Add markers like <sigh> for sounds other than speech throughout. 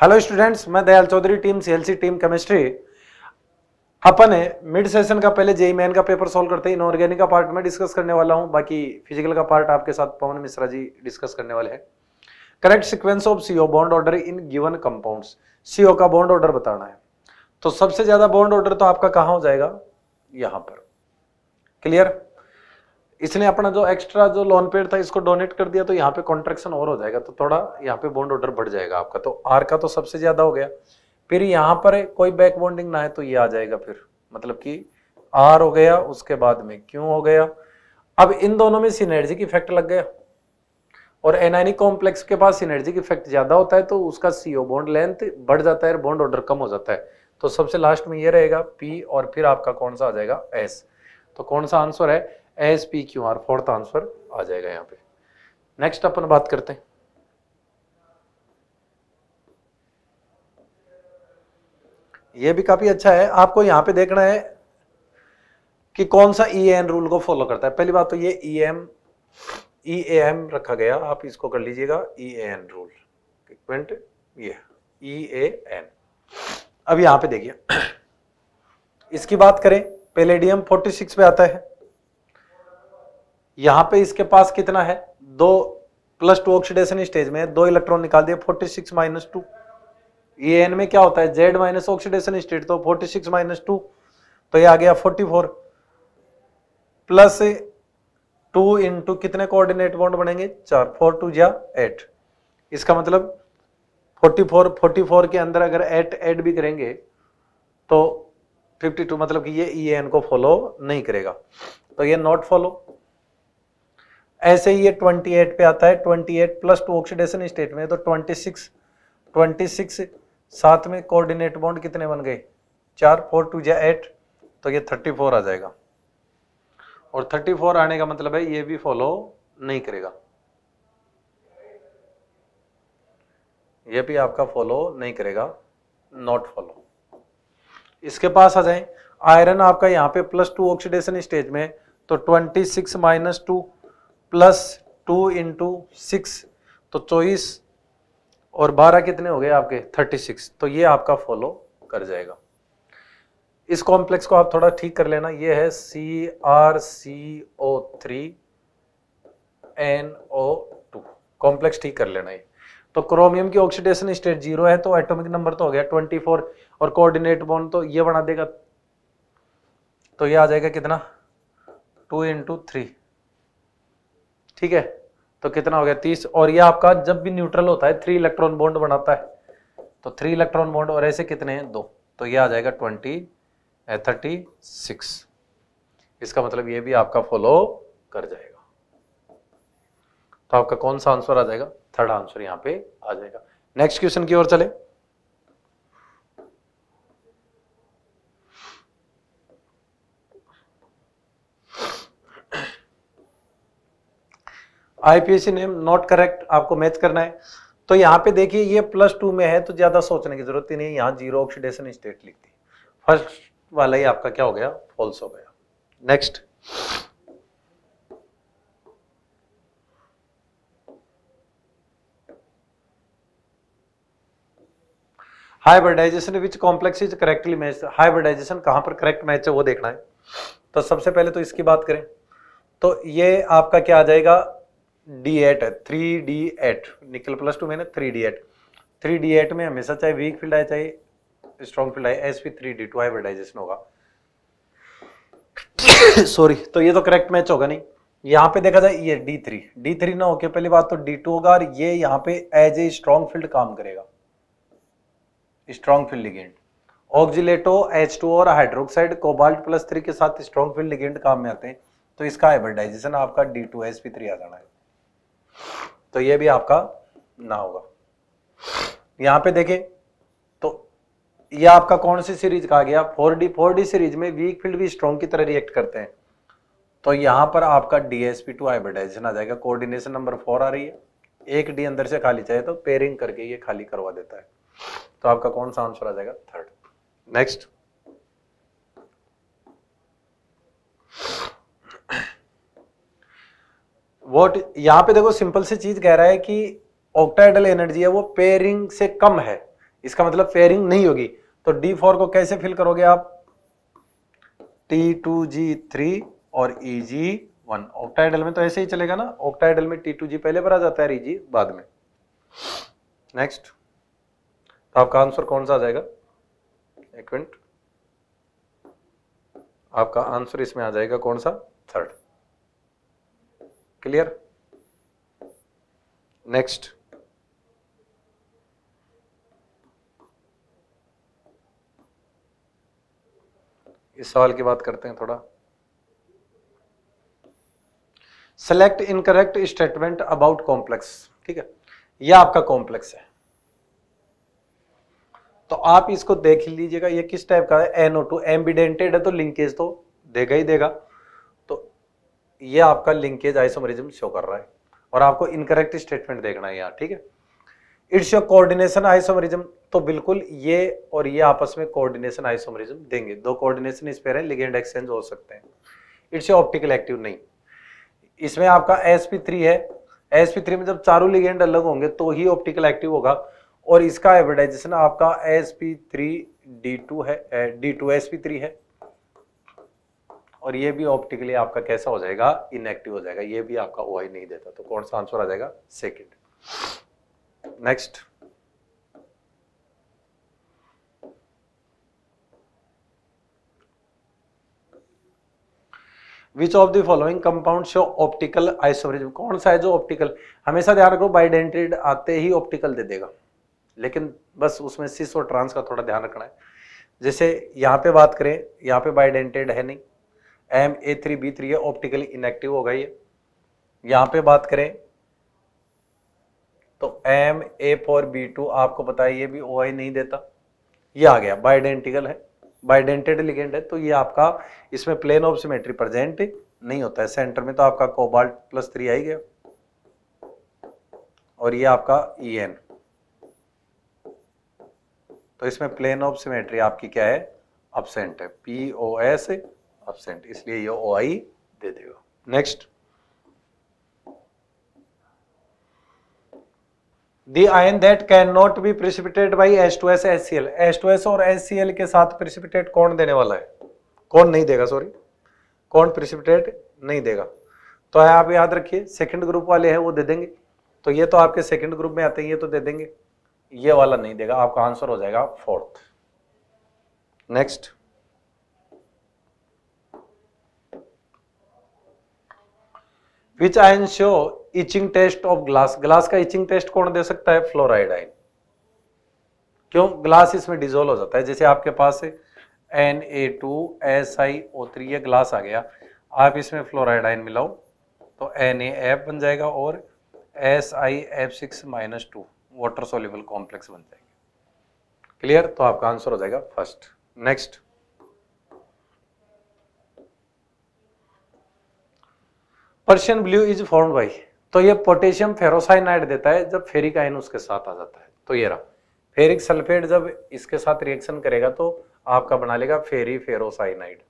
Hello students मैं Dayal Chaudhary team CLC team chemistry अपन mid session का पहले जेई मैन e e का पेपर सॉल्व करते हैं इनऑर्गेनिक का पार्ट में डिस्कस करने वाला हूं बाकी फिजिकल का पार्ट आपके साथ पवन मिश्रा जी डिस्कस करने वाले हैं correct sequence of CO bond order in given compound CO का बॉन्ड ऑर्डर बताना है तो सबसे ज्यादा बॉन्ड ऑर्डर तो आपका कहाँ हो जाएगा यहां पर क्लियर इसने अपना जो एक्स्ट्रा जो लोन पेड था इसको डोनेट कर दिया तो यहाँ पे कॉन्ट्रेक्शन और हो जाएगा तो थोड़ा यहाँ पे बॉन्ड ऑर्डर बढ़ जाएगा आपका तो आर का तो सबसे ज्यादा हो गया फिर यहाँ पर कोई बैक बॉन्डिंग ना है तो ये आ जाएगा फिर मतलब कि आर हो गया उसके बाद में क्यों हो गया अब इन दोनों में सीनर्जी की इफेक्ट लग गया और एनाइनिक कॉम्प्लेक्स e के पास सीनर्जी की इफेक्ट ज्यादा होता है तो उसका सीओ बॉन्ड लेंथ बढ़ जाता है और बॉन्ड ऑर्डर कम हो जाता है तो सबसे लास्ट में ये रहेगा पी और फिर आपका कौन सा आ जाएगा एस तो कौन सा आंसर है S P Q R fourth answer आ जाएगा यहाँ पे नेक्स्ट अपन बात करते हैं ये भी काफी अच्छा है आपको यहां पे देखना है कि कौन सा ई एन रूल को फॉलो करता है पहली बात तो ये E M E A M रखा गया आप इसको कर लीजिएगा ई ए एन रूल इक्वेंट ये ई ए एन अब यहां पे देखिए इसकी बात करें पेलेडियम 46 पे आता है यहां पे इसके पास कितना है दो प्लस टू ऑक्सीडेशन स्टेज में दो इलेक्ट्रॉन निकाल दिए फोर्टी सिक्स माइनस टू ये एन में क्या होता है जेड माइनस ऑक्सीडेशन स्टेट तो फोर्टी सिक्स माइनस टू तो ये आ गया forty four plus two into कितने कोऑर्डिनेट बॉन्ड बनेंगे चार फोर टू या एट इसका मतलब 44 44 के अंदर अगर एट एड भी करेंगे तो 52 मतलब कि ये ई e एन को फॉलो नहीं करेगा तो ये नॉट फॉलो ऐसे ही ये 28 पे आता है 28 प्लस टू ऑक्सीडेशन स्टेट में तो 26 26 साथ में कोऑर्डिनेट बॉन्ड कितने बन गए चार फोर टू या एट तो ये 34 आ जाएगा और 34 आने का मतलब है ये भी फॉलो नहीं करेगा ये भी आपका फॉलो नहीं करेगा नॉट फॉलो इसके पास आ जाए आयरन आपका यहाँ पे प्लस टू ऑक्सीडेशन स्टेज में तो 26 six minus two plus two into six तो चौबीस और बारह कितने हो गए आपके थर्टी सिक्स तो ये आपका फॉलो कर जाएगा इस कॉम्प्लेक्स को आप थोड़ा ठीक कर लेना ये है C R C O three N O two complex ठीक कर लेना ये तो क्रोमियम की ऑक्सीडेशन स्टेट जीरो है तो एटॉमिक नंबर तो हो गया ट्वेंटी फोर और कोऑर्डिनेट बॉन्ड तो ये बना देगा तो ये आ जाएगा कितना टू इंटू थ्री ठीक है तो कितना हो गया तीस और ये आपका जब भी न्यूट्रल होता है थ्री इलेक्ट्रॉन बॉन्ड बनाता है तो थ्री इलेक्ट्रॉन बॉन्ड और ऐसे कितने हैं दो तो ये आ जाएगा ट्वेंटी थर्टी सिक्स इसका मतलब ये भी आपका फॉलो कर जाएगा तो आपका कौन सा आंसर आ जाएगा थर्ड आंसर यहां पे आ जाएगा नेक्स्ट क्वेश्चन की ओर चले आईपीएससी नेम नॉट करेक्ट आपको मैच करना है तो यहाँ पे देखिए ये प्लस टू में है तो ज़्यादा सोचने की जरूरत ही नहीं यहाँ जीरो ऑक्सीडेशन स्टेट लिख दी फर्स्ट वाला ही आपका क्या हो गया फॉल्स हो गया next hybridization which complex is correctly match hybridization कहां पर करेक्ट मैच है वो देखना है तो सबसे पहले तो इसकी बात करें तो ये आपका क्या आ जाएगा डी एट है three D eight nickel plus two मैंने three D eight three D eight में हमेशा चाहे वीक फील्ड आए चाहे स्ट्रॉन्ग फील्ड आए S P three D two hybridization होगा सॉरी <coughs> तो ये तो करेक्ट मैच होगा नहीं यहाँ पे देखा जाए ये डी थ्री डी थ्री ना होके पहली बात तो डी टू होगा और ये यहाँ पे एज ए स्ट्रॉन्ग फील्ड काम करेगा strong field ligand oxalato H two और हाइड्रोक्साइड कोबाल्ट प्लस थ्री के साथ स्ट्रॉन्ग फील्ड लिगेंड काम में आते हैं तो इसका हाइब्रिडाइजेशन आपका D two S P three आ जाना है तो ये भी आपका ना होगा यहां पे देखें तो ये आपका कौन सी सीरीज कहा गया four D four D series में वीक फील्ड भी स्ट्रॉन्ग की तरह रिएक्ट करते हैं तो यहां पर आपका डीएसपी टू हाइब्रिडाइजेशन आ जाएगा कोऑर्डिनेशन नंबर फोर आ रही है एक डी अंदर से खाली चाहिए तो पेयरिंग करके ये खाली करवा देता है तो आपका कौन सा आंसर आ जाएगा थर्ड नेक्स्ट वॉट यहाँ पे देखो सिंपल सी चीज कह रहा है कि ऑक्टाइडल एनर्जी है वो पेयरिंग से कम है इसका मतलब पेयरिंग नहीं होगी तो डी फोर को कैसे फिल करोगे आप टी टू जी थ्री और ई जी वन ऑक्टाइडल में तो ऐसे ही चलेगा ना ऑक्टाइडल में टी टू जी पहले पर आ जाता है ई जी e बाद में नेक्स्ट तो आपका आंसर कौन सा आ जाएगा एक मिनट आपका आंसर इसमें आ जाएगा कौन सा थर्ड क्लियर नेक्स्ट इस सवाल की बात करते हैं थोड़ा select incorrect statement about complex ठीक है यह आपका कॉम्प्लेक्स है तो आप इसको देख लीजिएगा ये किस टाइप का है एनओ टू एम्बिडेंटेड है तो लिंकेज तो देगा ही देगा ये आपका लिंकेज आइसोमरिज्म शो कर रहा है और आपको इनकरेक्ट स्टेटमेंट देखना है यहाँ ठीक है इट्स योर कोऑर्डिनेशन आइसोमरिज्म तो बिल्कुल ये और ये आपस में कोऑर्डिनेशन आइसोमरिज्म देंगे दो कोऑर्डिनेशन इस पर हैं लिगेंड एक्सचेंज हो सकते हैं इट्स योर ऑप्टिकल एक्टिव नहीं इसमें आपका एस पी थ्री है एस पी थ्री में जब चारों लिगेंड अलग होंगे तो ही ऑप्टिकल एक्टिव होगा और इसका एडवर्टाइजेशन आपका S P three D two है D two S P three है और ये भी ऑप्टिकली आपका कैसा हो जाएगा इनएक्टिव हो जाएगा ये भी आपका ओआई नहीं देता तो कौन सा आंसर आ जाएगा second next which of the following compound show optical आइसोवरेज कौन सा है जो ऑप्टिकल हमेशा ध्यान रखो बाइडेंटेड आते ही ऑप्टिकल दे देगा लेकिन बस उसमें सिस और ट्रांस का थोड़ा ध्यान रखना है जैसे यहाँ पे बात करें यहाँ पे बाइडेंटेड है नहीं M A three B three है ऑप्टिकली इनएक्टिव होगा ये यहां पे बात करें तो M A four B two आपको पता है ये भी ओ आई नहीं देता ये आ गया बाइडेंटिकल है बाइडेंटेड लिगेंड है तो ये आपका इसमें प्लेन ऑफ सिमेट्री प्रेजेंट नहीं होता है सेंटर में तो आपका कोबाल्ट प्लस थ्री आ ही गया और ये आपका ई e एन तो इसमें प्लेन ऑफ सिमेट्री आपकी क्या है अपसेंट है पी ओ एस अपसेंट इसलिए ये ओ आई दे देगा next the ion that can not be precipitate by S two S S C L S two S और एस सी एल के साथ प्रिसिपिटेट कौन देने वाला है कौन नहीं देगा सॉरी कौन प्रिसिपिटेट नहीं देगा तो है आप याद रखिए सेकेंड ग्रुप वाले हैं वो दे देंगे तो ये तो आपके सेकेंड ग्रुप में आते हैं ये तो दे देंगे ये वाला नहीं देगा आपका आंसर हो जाएगा fourth next which ion show etching test of glass glass का इचिंग टेस्ट कौन दे सकता है फ्लोराइड आयन क्यों ग्लास इसमें डिजोल्व हो जाता है जैसे आपके पास N A two S I O three ये ग्लास आ गया आप इसमें फ्लोराइड आयन मिलाओ तो एन ए एफ बन जाएगा और S I F six minus two water soluble complex बन जाएगा क्लियर तो आपका आंसर हो जाएगा first next Prussian blue is form by तो ये पोटेशियम फेरोसाइनाइड देता है जब फेरिक आयन उसके साथ आ जाता है तो ये रहा फेरिक सल्फेट जब इसके साथ रिएक्शन करेगा तो आपका बना लेगा फेरी फेरोसाइनाइड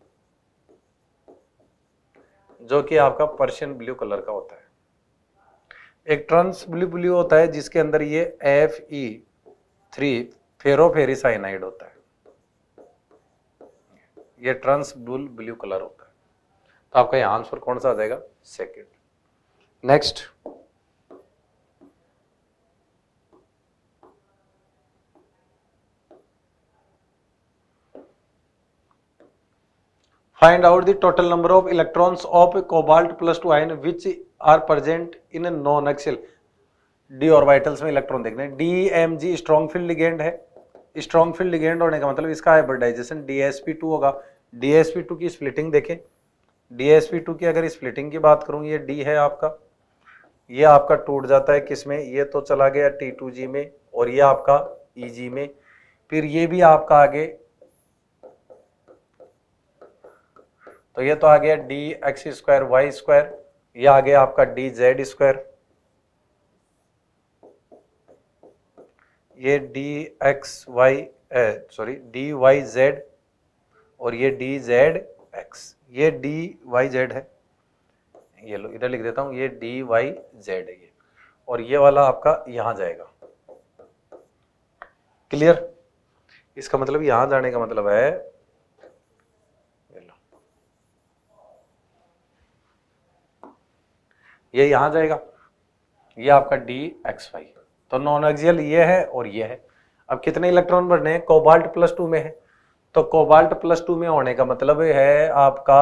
जो कि आपका पर्शियन ब्लू कलर का होता है एक ट्रांस ब्लू ब्लू होता है जिसके अंदर ये एफ ई थ्री फेरोफेरिसाइनाइड होता है ये ट्रांस ब्लू ब्लू कलर होता है आपका यहाँ आंसर कौन सा आ जाएगा second next find out the total number of electrons of cobalt plus two ion which are present in non axial D और वाइटल्स में इलेक्ट्रॉन देखने D M G strong field ligand है स्ट्रॉन्ग फील्ड लिगेंड होने का मतलब इसका hybridization D S P two होगा डी एस पी टू की स्प्लिटिंग देखें डी एस पी टू की अगर स्प्लिटिंग की बात करूँ ये डी है आपका ये आपका टूट जाता है किस में ये तो चला गया टी टू जी में और ये आपका ई e जी में फिर ये भी आपका आगे तो ये तो आ गया D X square Y square ये आ गया आपका डी जेड स्क्वायर ये D X Y sorry D Y Z और ये डी जेड एक्स ये डी वाई जेड है ये लो इधर लिख देता हूँ ये डी वाई जेड है ये और ये वाला आपका यहाँ जाएगा क्लियर इसका मतलब यहाँ जाने का मतलब है ये यहां जाएगा ये आपका डी एक्स वाई तो नॉन एक्सियल ये है और ये है अब कितने इलेक्ट्रॉन बढ़ने हैं कोबाल्ट प्लस टू में है तो कोबाल्ट प्लस टू में होने का मतलब है आपका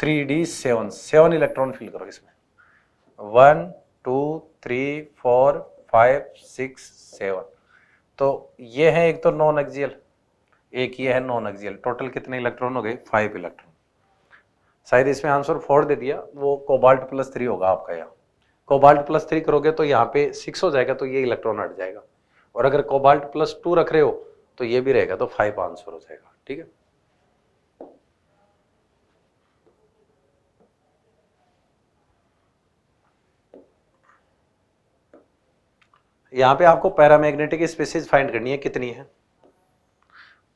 three D seven seven electron fill करो इसमें one two three four five six seven तो ये है एक तो नॉन एक्जियल एक ये है नॉन एक्जियल टोटल कितने इलेक्ट्रॉन हो गए फाइव इलेक्ट्रॉन शायद इसमें आंसर फोर दे दिया वो कोबाल्ट प्लस थ्री होगा आपका यहाँ कोबाल्ट प्लस थ्री करोगे तो यहाँ पे सिक्स हो जाएगा तो ये इलेक्ट्रॉन हट जाएगा और अगर कोबाल्ट प्लस टू रख रहे हो तो ये भी रहेगा तो फाइव आंसर हो जाएगा ठीक है यहां पे आपको पैरामैग्नेटिक स्पीसीज फाइंड करनी है कितनी है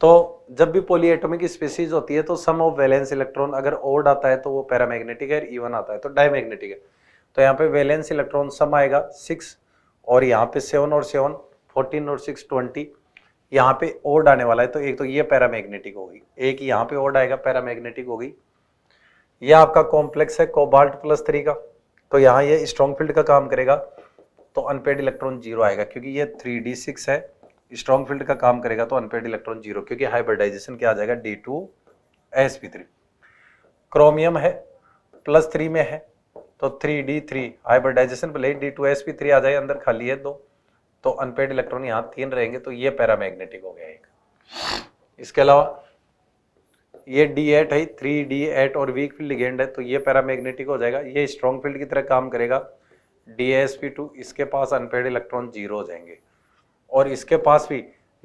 तो जब भी पोली एटोमिक स्पीसीज होती है तो सम ऑफ वैलेंस इलेक्ट्रॉन अगर ओड आता है तो वो पैरामैग्नेटिक है इवन आता है तो डायमैग्नेटिक है तो यहाँ पे वैलेंस इलेक्ट्रॉन सम आएगा सिक्स और यहाँ पे सेवन और सेवन फोर्टीन और सिक्स ट्वेंटी यहाँ पे ओड आने वाला है तो एक तो ये पैरामैग्नेटिक होगी एक यहाँ पे ओड आएगा पैरामैग्नेटिक होगी ये आपका कॉम्प्लेक्स है कोबाल्ट प्लस थ्री का तो यहाँ ये यह स्ट्रॉन्ग फील्ड का काम करेगा तो अनपेड इलेक्ट्रॉन जीरो आएगा क्योंकि ये थ्री डी सिक्स है स्ट्रॉन्ग फील्ड का काम करेगा तो अनपेड इलेक्ट्रॉन जीरो क्योंकि हाइब्रिडाइजेशन क्या आ जाएगा D two S P three chromium है प्लस थ्री में है तो थ्री डी थ्री हाइब्रिडाइजेशन पर ले D two S P three आ जाए अंदर खाली है दो तो अनपेड इलेक्ट्रॉन यहां तीन रहेंगे तो ये पैरामैग्नेटिक हो गया एक इसके अलावा ये डी एट है थ्री डी एट और वीक फील्ड लिगेंड है तो ये पैरामैग्नेटिक हो जाएगा ये स्ट्रॉन्ग फील्ड की तरह काम करेगा डी एस पी टू इसके पास अनपेड इलेक्ट्रॉन जीरो हो जाएंगे और इसके पास भी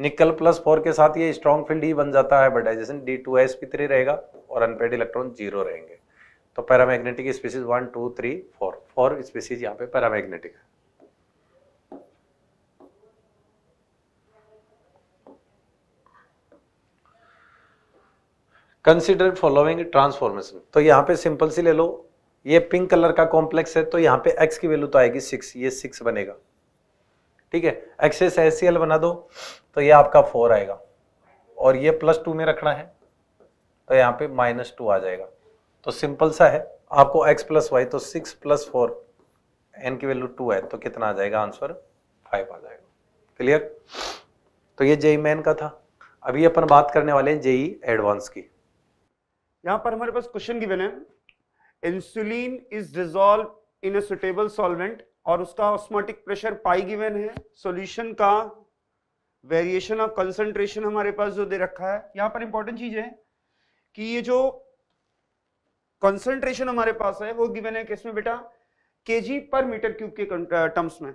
निकल प्लस फोर के साथ ये स्ट्रॉन्ग फील्ड ही बन जाता है hybridization D two S P three रहेगा और अनपेड इलेक्ट्रॉन जीरो रहेंगे तो paramagnetic species one two three four four species यहाँ पे पैरामैग्नेटिक है कंसिडर फॉलोइंग ट्रांसफॉर्मेशन तो यहाँ पे सिंपल सी ले लो ये पिंक कलर का कॉम्प्लेक्स है तो यहाँ पे एक्स की वैल्यू तो आएगी सिक्स ये सिक्स बनेगा ठीक है एक्स एस एस बना दो तो ये आपका फोर आएगा और ये प्लस टू में रखना है तो यहाँ पे माइनस टू आ जाएगा तो सिंपल सा है आपको एक्स प्लस वाई तो सिक्स प्लस फोर एन की वैल्यू टू है तो कितना आ जाएगा आंसर फाइव आ जाएगा क्लियर तो ये जेई मैन का था अभी अपन बात करने वाले हैं जेई एडवांस e की यहां पर हमारे पास क्वेश्चन गिवन है insulin is dissolve in a suitable solvent और उसका ऑस्मोटिक प्रेशर पाई गिवन है सॉल्यूशन का वेरिएशन ऑफ कंसंट्रेशन हमारे पास जो दे रखा है यहाँ पर इंपॉर्टेंट चीज है कि ये जो कंसंट्रेशन हमारे पास है वो गिवन है किसमें बेटा केजी पर मीटर क्यूब के टर्म्स में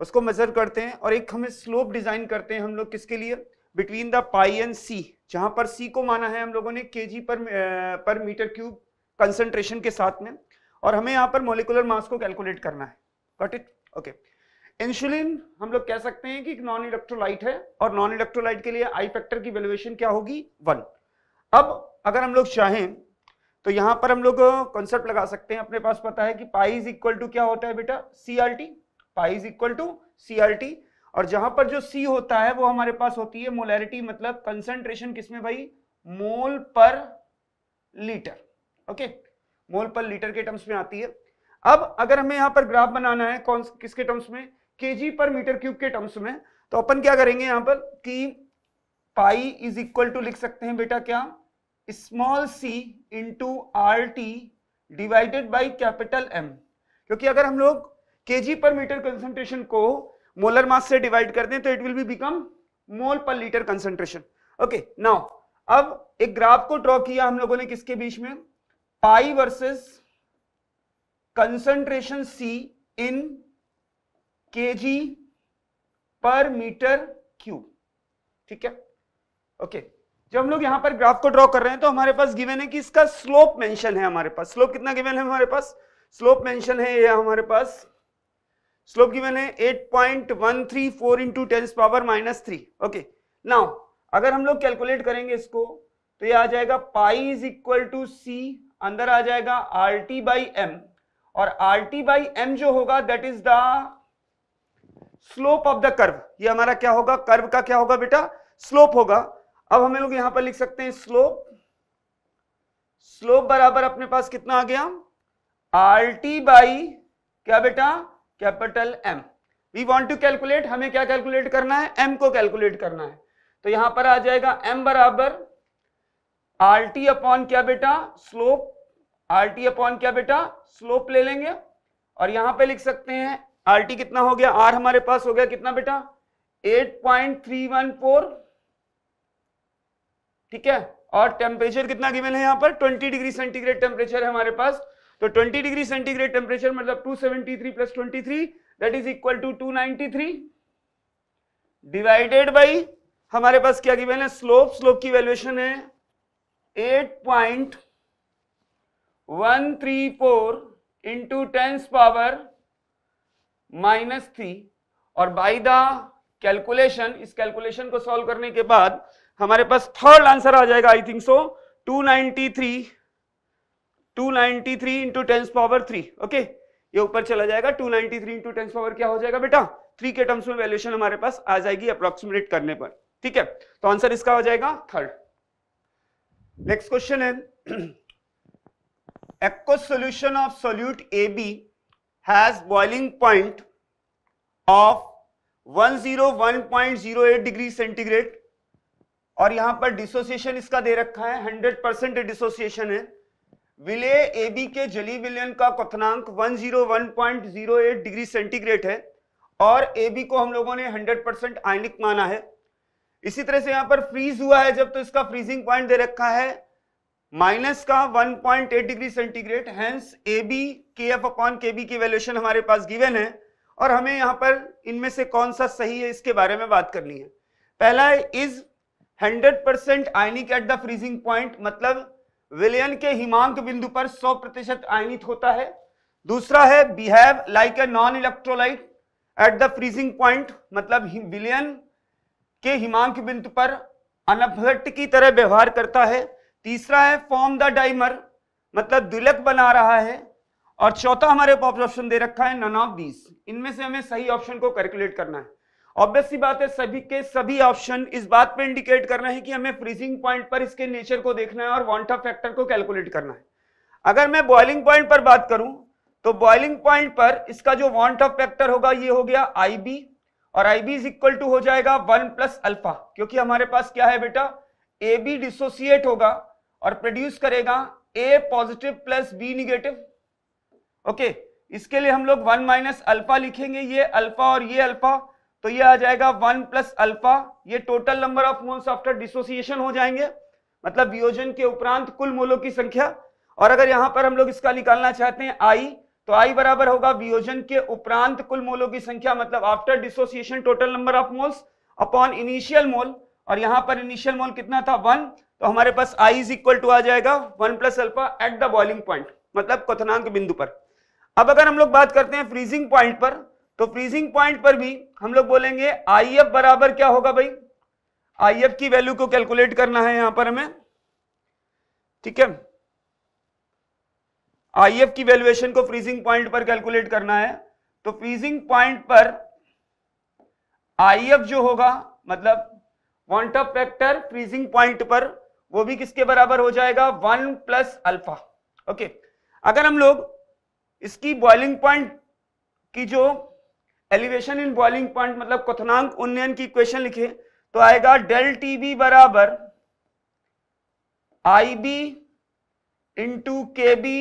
उसको मेजर करते हैं और एक हमें स्लोप डिजाइन करते हैं हम लोग किसके लिए between the pi and C जहां पर सी को माना है हम लोगों ने के जी पर पर मीटर क्यूब कंसंट्रेशन के साथ में और हमें यहां पर मोलिकुलर मास को कैलकुलेट करना है गॉट इट ओके इंसुलिन हम लोग कह सकते हैं कि नॉन इलेक्ट्रोलाइट है और नॉन इलेक्ट्रोलाइट के लिए आई फैक्टर की वैल्यूएशन क्या होगी वन अब अगर हम लोग चाहें तो यहाँ पर हम लोग कॉन्सेप्ट लगा सकते हैं अपने पास पता है कि पाई इज इक्वल टू क्या होता है बेटा CRT pi is equal to C R T और जहां पर जो सी होता है वो हमारे पास होती है मोलैरिटी मतलब कंसेंट्रेशन किसमें भाई मोल per litre okay mole per litre के टर्म्स में आती है अब अगर हमें यहां पर ग्राफ बनाना है कौन किसके टर्म्स में के पर मीटर क्यूब के टर्म्स में तो अपन क्या करेंगे यहां पर कि पाई इज इक्वल टू लिख सकते हैं बेटा क्या small C into R T divided by capital M क्योंकि अगर हम लोग के पर मीटर कंसेंट्रेशन को मोलर मास से डिवाइड कर दें तो it will be become mole per litre concentration okay now अब एक ग्राफ को ड्रॉ किया हम लोगों ने किसके बीच में pi versus concentration C in KG per metre cube ठीक है ओके okay. जब हम लोग यहां पर ग्राफ को ड्रॉ कर रहे हैं तो हमारे पास गिवन है कि इसका स्लोप मेंशन है हमारे पास स्लोप कितना गिवन है हमारे पास स्लोप मेंशन है ये हमारे पास स्लोप गिवन है 8.134 into tens power minus three okay now अगर हम लोग कैलकुलेट करेंगे इसको तो ये आ जाएगा pi is equal to C अंदर आ जाएगा आर टी बाई एम और आर टी बाई एम जो होगा that is the slope of the curve ये हमारा क्या होगा कर्व का क्या होगा बेटा स्लोप होगा अब हमें लोग यहां पर लिख सकते हैं स्लोप स्लोप बराबर अपने पास कितना आ गया आर टी बाई क्या बेटा capital M we want to calculate हमें क्या कैलकुलेट करना है एम को कैलकुलेट करना है तो यहां पर आ जाएगा एम बराबर आर टी अपॉन क्या बेटा स्लोप आर टी अपॉन क्या बेटा स्लोप ले लेंगे और यहां पे लिख सकते हैं आर टी कितना हो गया आर हमारे पास हो गया कितना बेटा 8.314 ठीक है और टेम्परेचर कितना गिवन है यहां पर 20 डिग्री सेंटीग्रेड टेम्परेचर है हमारे पास तो 20 डिग्री सेंटीग्रेड टेम्परेचर मतलब 273 plus 23 that is equal to 293 divided by हमारे पास क्या गिवन है स्लोप स्लोप की वैल्यूएशन है 8.134 into tens power minus three और बाई द कैलकुलेशन इस कैलकुलेशन को सॉल्व करने के बाद हमारे पास थर्ड आंसर आ जाएगा I think so 293 two ninety three into tens power three okay ये ऊपर चला जाएगा two ninety three into tens power क्या हो जाएगा बेटा थ्री के टर्म्स में वैल्यूएशन हमारे पास आ जाएगी अप्रोक्सीमेट करने पर ठीक है तो आंसर इसका हो जाएगा थर्ड नेक्स्ट क्वेश्चन है <clears throat> aqueous solution of solute AB has boiling point of 101.08 degree centigrade और यहां पर डिसोसिएशन इसका दे रखा है 100 परसेंट डिसोसिएशन है विलय ए बी के जली विलयन का क्वनांक 101.08 डिग्री सेंटीग्रेड है और ए बी को हम लोगों ने 100 परसेंट आयनिक माना है इसी तरह से यहां पर फ्रीज हुआ है जब तो इसका फ्रीजिंग पॉइंट दे रखा है माइनस का 1.8 degree centigrade hence A B K F upon K B की वैल्यूएशन हमारे पास गिवन है और हमें यहां पर इनमें से कौन सा सही है इसके बारे में बात करनी है पहला is 100 percent ionic at the freezing point मतलब विलयन के हिमांक बिंदु पर 100 प्रतिशत आयनित होता है दूसरा है behave like a non electrolyte at the freezing point मतलब विलयन के हिमांक बिंदु पर अनभट की तरह व्यवहार करता है तीसरा है फॉर्म द डाइमर मतलब दुलक बना रहा है और चौथा हमारे ऑप्शन दे रखा है नन ऑफ दीस इनमें से हमें सही ऑप्शन को कैलकुलेट करना है ऑब्वियसली बात है सभी के सभी ऑप्शन इस बात पे इंडिकेट कर रहे हैं कि हमें फ्रीजिंग पॉइंट पर इसके नेचर को देखना है और वॉन्ट ऑफ फैक्टर को कैलकुलेट करना है अगर मैं बॉइलिंग पॉइंट पर बात करूं तो बॉइलिंग पॉइंट पर इसका जो वॉन्ट ऑफ फैक्टर होगा ये हो गया आई और I B is equal to हो जाएगा वन प्लस अल्फा क्योंकि हमारे पास क्या है बेटा ए बी डिसोसिएट होगा और प्रोड्यूस करेगा A positive plus B negative okay इसके लिए हम लोग वन माइनस अल्फा लिखेंगे ये अल्फा और ये अल्फा तो ये आ जाएगा वन प्लस अल्फा ये total number of moles after dissociation हो जाएंगे मतलब वियोजन के उपरांत कुल मोलों की संख्या और अगर यहां पर हम लोग इसका निकालना चाहते हैं आई तो आई बराबर होगा वियोजन के उपरांत कुल मोलों की संख्या मतलब after dissociation total number of moles upon initial mole और यहां पर इनिशियल मोल कितना था वन तो हमारे पास आई इज इक्वल टू आ जाएगा one plus alpha at the boiling point मतलब क्वथनांक बिंदु पर अब अगर हम लोग बात करते हैं फ्रीजिंग पॉइंट पर तो फ्रीजिंग पॉइंट पर भी हम लोग बोलेंगे आई एफ बराबर क्या होगा भाई आई एफ की वैल्यू को कैलकुलेट करना है यहां पर हमें ठीक है आई एफ की वैल्यूएशन को फ्रीजिंग पॉइंट पर कैलकुलेट करना है तो फ्रीजिंग पॉइंट पर आई एफ जो होगा मतलब van't Hoff factor freezing point पर वो भी किसके बराबर हो जाएगा वन प्लस अल्फा ओके अगर हम लोग इसकी बॉइलिंग पॉइंट की जो एलिवेशन इन बॉइलिंग पॉइंट मतलब क्वनांक उन्नयन की इक्वेशन लिखे तो आएगा डेल टी बी बराबर I B into K B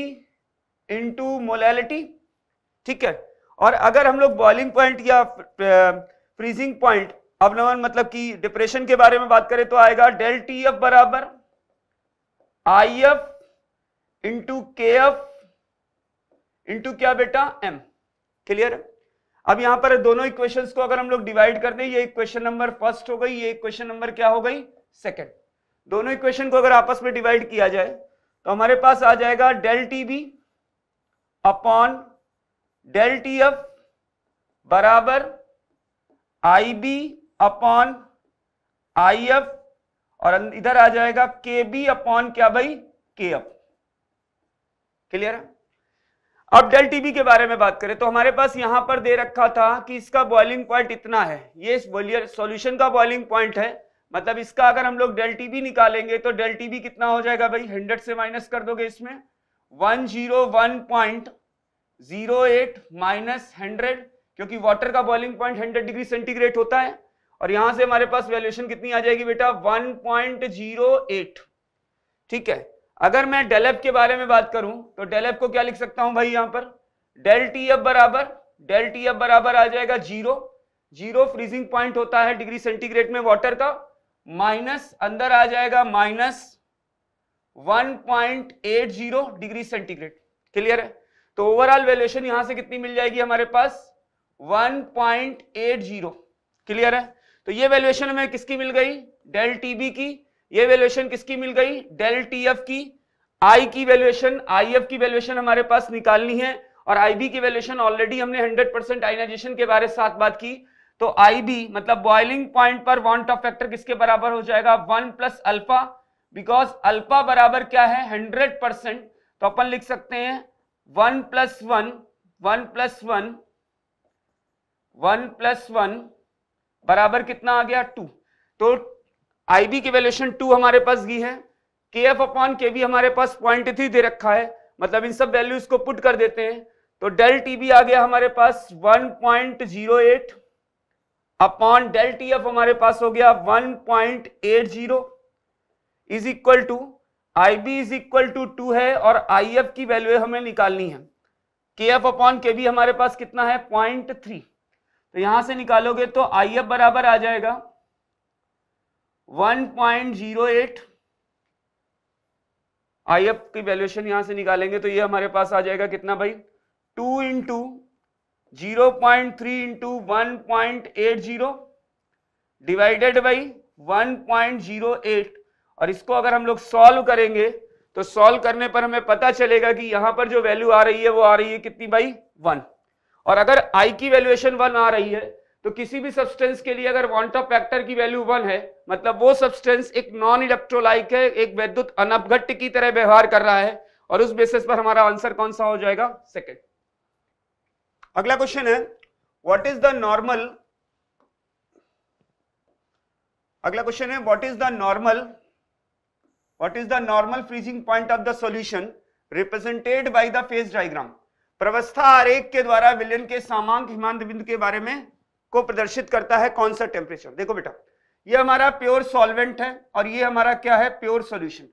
into molality ठीक है और अगर हम लोग बॉइलिंग पॉइंट या फ्रीजिंग पॉइंट अवलंबन मतलब कि डिप्रेशन के बारे में बात करें तो आएगा डेल टी एफ बराबर I F into K F into क्या बेटा एम क्लियर है अब यहां पर दोनों इक्वेशन को अगर हम लोग डिवाइड कर दें ये इक्वेशन नंबर फर्स्ट हो गई ये इक्वेशन नंबर क्या हो गई सेकेंड दोनों इक्वेशन को अगर आपस में डिवाइड किया जाए तो हमारे पास आ जाएगा del T B upon del T F बराबर I B upon I F और इधर आ जाएगा के बी अपॉन क्या भाई के एफ क्लियर है अब डेल टीबी के बारे में बात करें तो हमारे पास यहां पर दे रखा था कि इसका बॉइलिंग पॉइंट इतना है ये बोलिए सॉल्यूशन का बॉइलिंग पॉइंट है मतलब इसका अगर हम लोग डेल टीबी निकालेंगे तो डेल टीबी कितना हो जाएगा भाई हंड्रेड से माइनस कर दोगे इसमें one zero one point zero eight minus hundred क्योंकि वाटर का boiling point hundred degree centigrade होता है और यहां से हमारे पास वैल्यूएशन कितनी आ जाएगी बेटा वन पॉइंट जीरो एट ठीक है अगर मैं डेल एफ के बारे में बात करूं तो डेल एफ को क्या लिख सकता हूं भाई यहां पर डेल टी एफ बराबर डेल टी एफ बराबर आ जाएगा जीरो जीरो फ्रीजिंग पॉइंट होता है डिग्री सेंटीग्रेड में वाटर का माइनस अंदर आ जाएगा माइनस 1.80 डिग्री सेंटीग्रेड क्लियर है तो ओवरऑल वैल्यूएशन यहां से कितनी मिल जाएगी हमारे पास 1.80 क्लियर है तो ये वैल्यूएशन हमें किसकी मिल गई डेल टीबी की ये वैल्यूएशन किसकी मिल गई डेल टी एफ की आई की वैल्यूएशन आई एफ की वैल्यूएशन हमारे पास निकालनी है और आईबी की वैल्यूएशन ऑलरेडी हमने 100 परसेंट आइनाइजेशन के बारे साथ बात की तो आईबी मतलब बॉइलिंग पॉइंट पर वांट ऑफ फैक्टर किसके बराबर हो जाएगा one plus alpha because alpha बराबर क्या है हंड्रेड परसेंट तो अपन लिख सकते हैं one plus one one plus one one plus one बराबर कितना आ गया टू तो आई बी की वैल्यूएशन टू हमारे पास दी है के एफ अपॉन के बी हमारे पास पॉइंट थ्री दे रखा है मतलब इन सब वैल्यूज को पुट कर देते हैं तो डेल टी बी आ गया हमारे पास one point zero eight upon del T F हमारे पास हो गया one point eight zero is equal to I B is equal to two है और आई एफ की वैल्यू हमें निकालनी है के एफ अपॉन के बी हमारे पास कितना है पॉइंट थ्री तो यहां से निकालोगे तो आई एफ बराबर आ जाएगा 1.08 आई एफ की वैल्यूएशन यहां से निकालेंगे तो ये हमारे पास आ जाएगा कितना भाई two into zero point three into one point eight zero divided by one point zero eight और इसको अगर हम लोग सॉल्व करेंगे तो सॉल्व करने पर हमें पता चलेगा कि यहां पर जो वैल्यू आ रही है वो आ रही है कितनी बाई वन और अगर आई की वैल्यूएशन वन आ रही है तो किसी भी सब्सटेंस के लिए अगर वांटा फैक्टर की वैल्यू वन है मतलब वो सब्सटेंस एक नॉन इलेक्ट्रोलाइक है एक वैद्युत अनपघट की तरह व्यवहार कर रहा है और उस बेसिस पर हमारा आंसर कौन सा हो जाएगा सेकेंड अगला क्वेश्चन है वॉट इज द नॉर्मल अगला क्वेश्चन है what is the normal what is the normal freezing point of the solution represented by the phase diagram प्रवस्था आरेख के द्वारा विलयन के सामांक हिमांत बिंदु के बारे में को प्रदर्शित करता है कौन सा टेम्परेचर देखो बेटा ये हमारा प्योर सॉल्वेंट है और ये हमारा क्या है प्योर सॉल्यूशन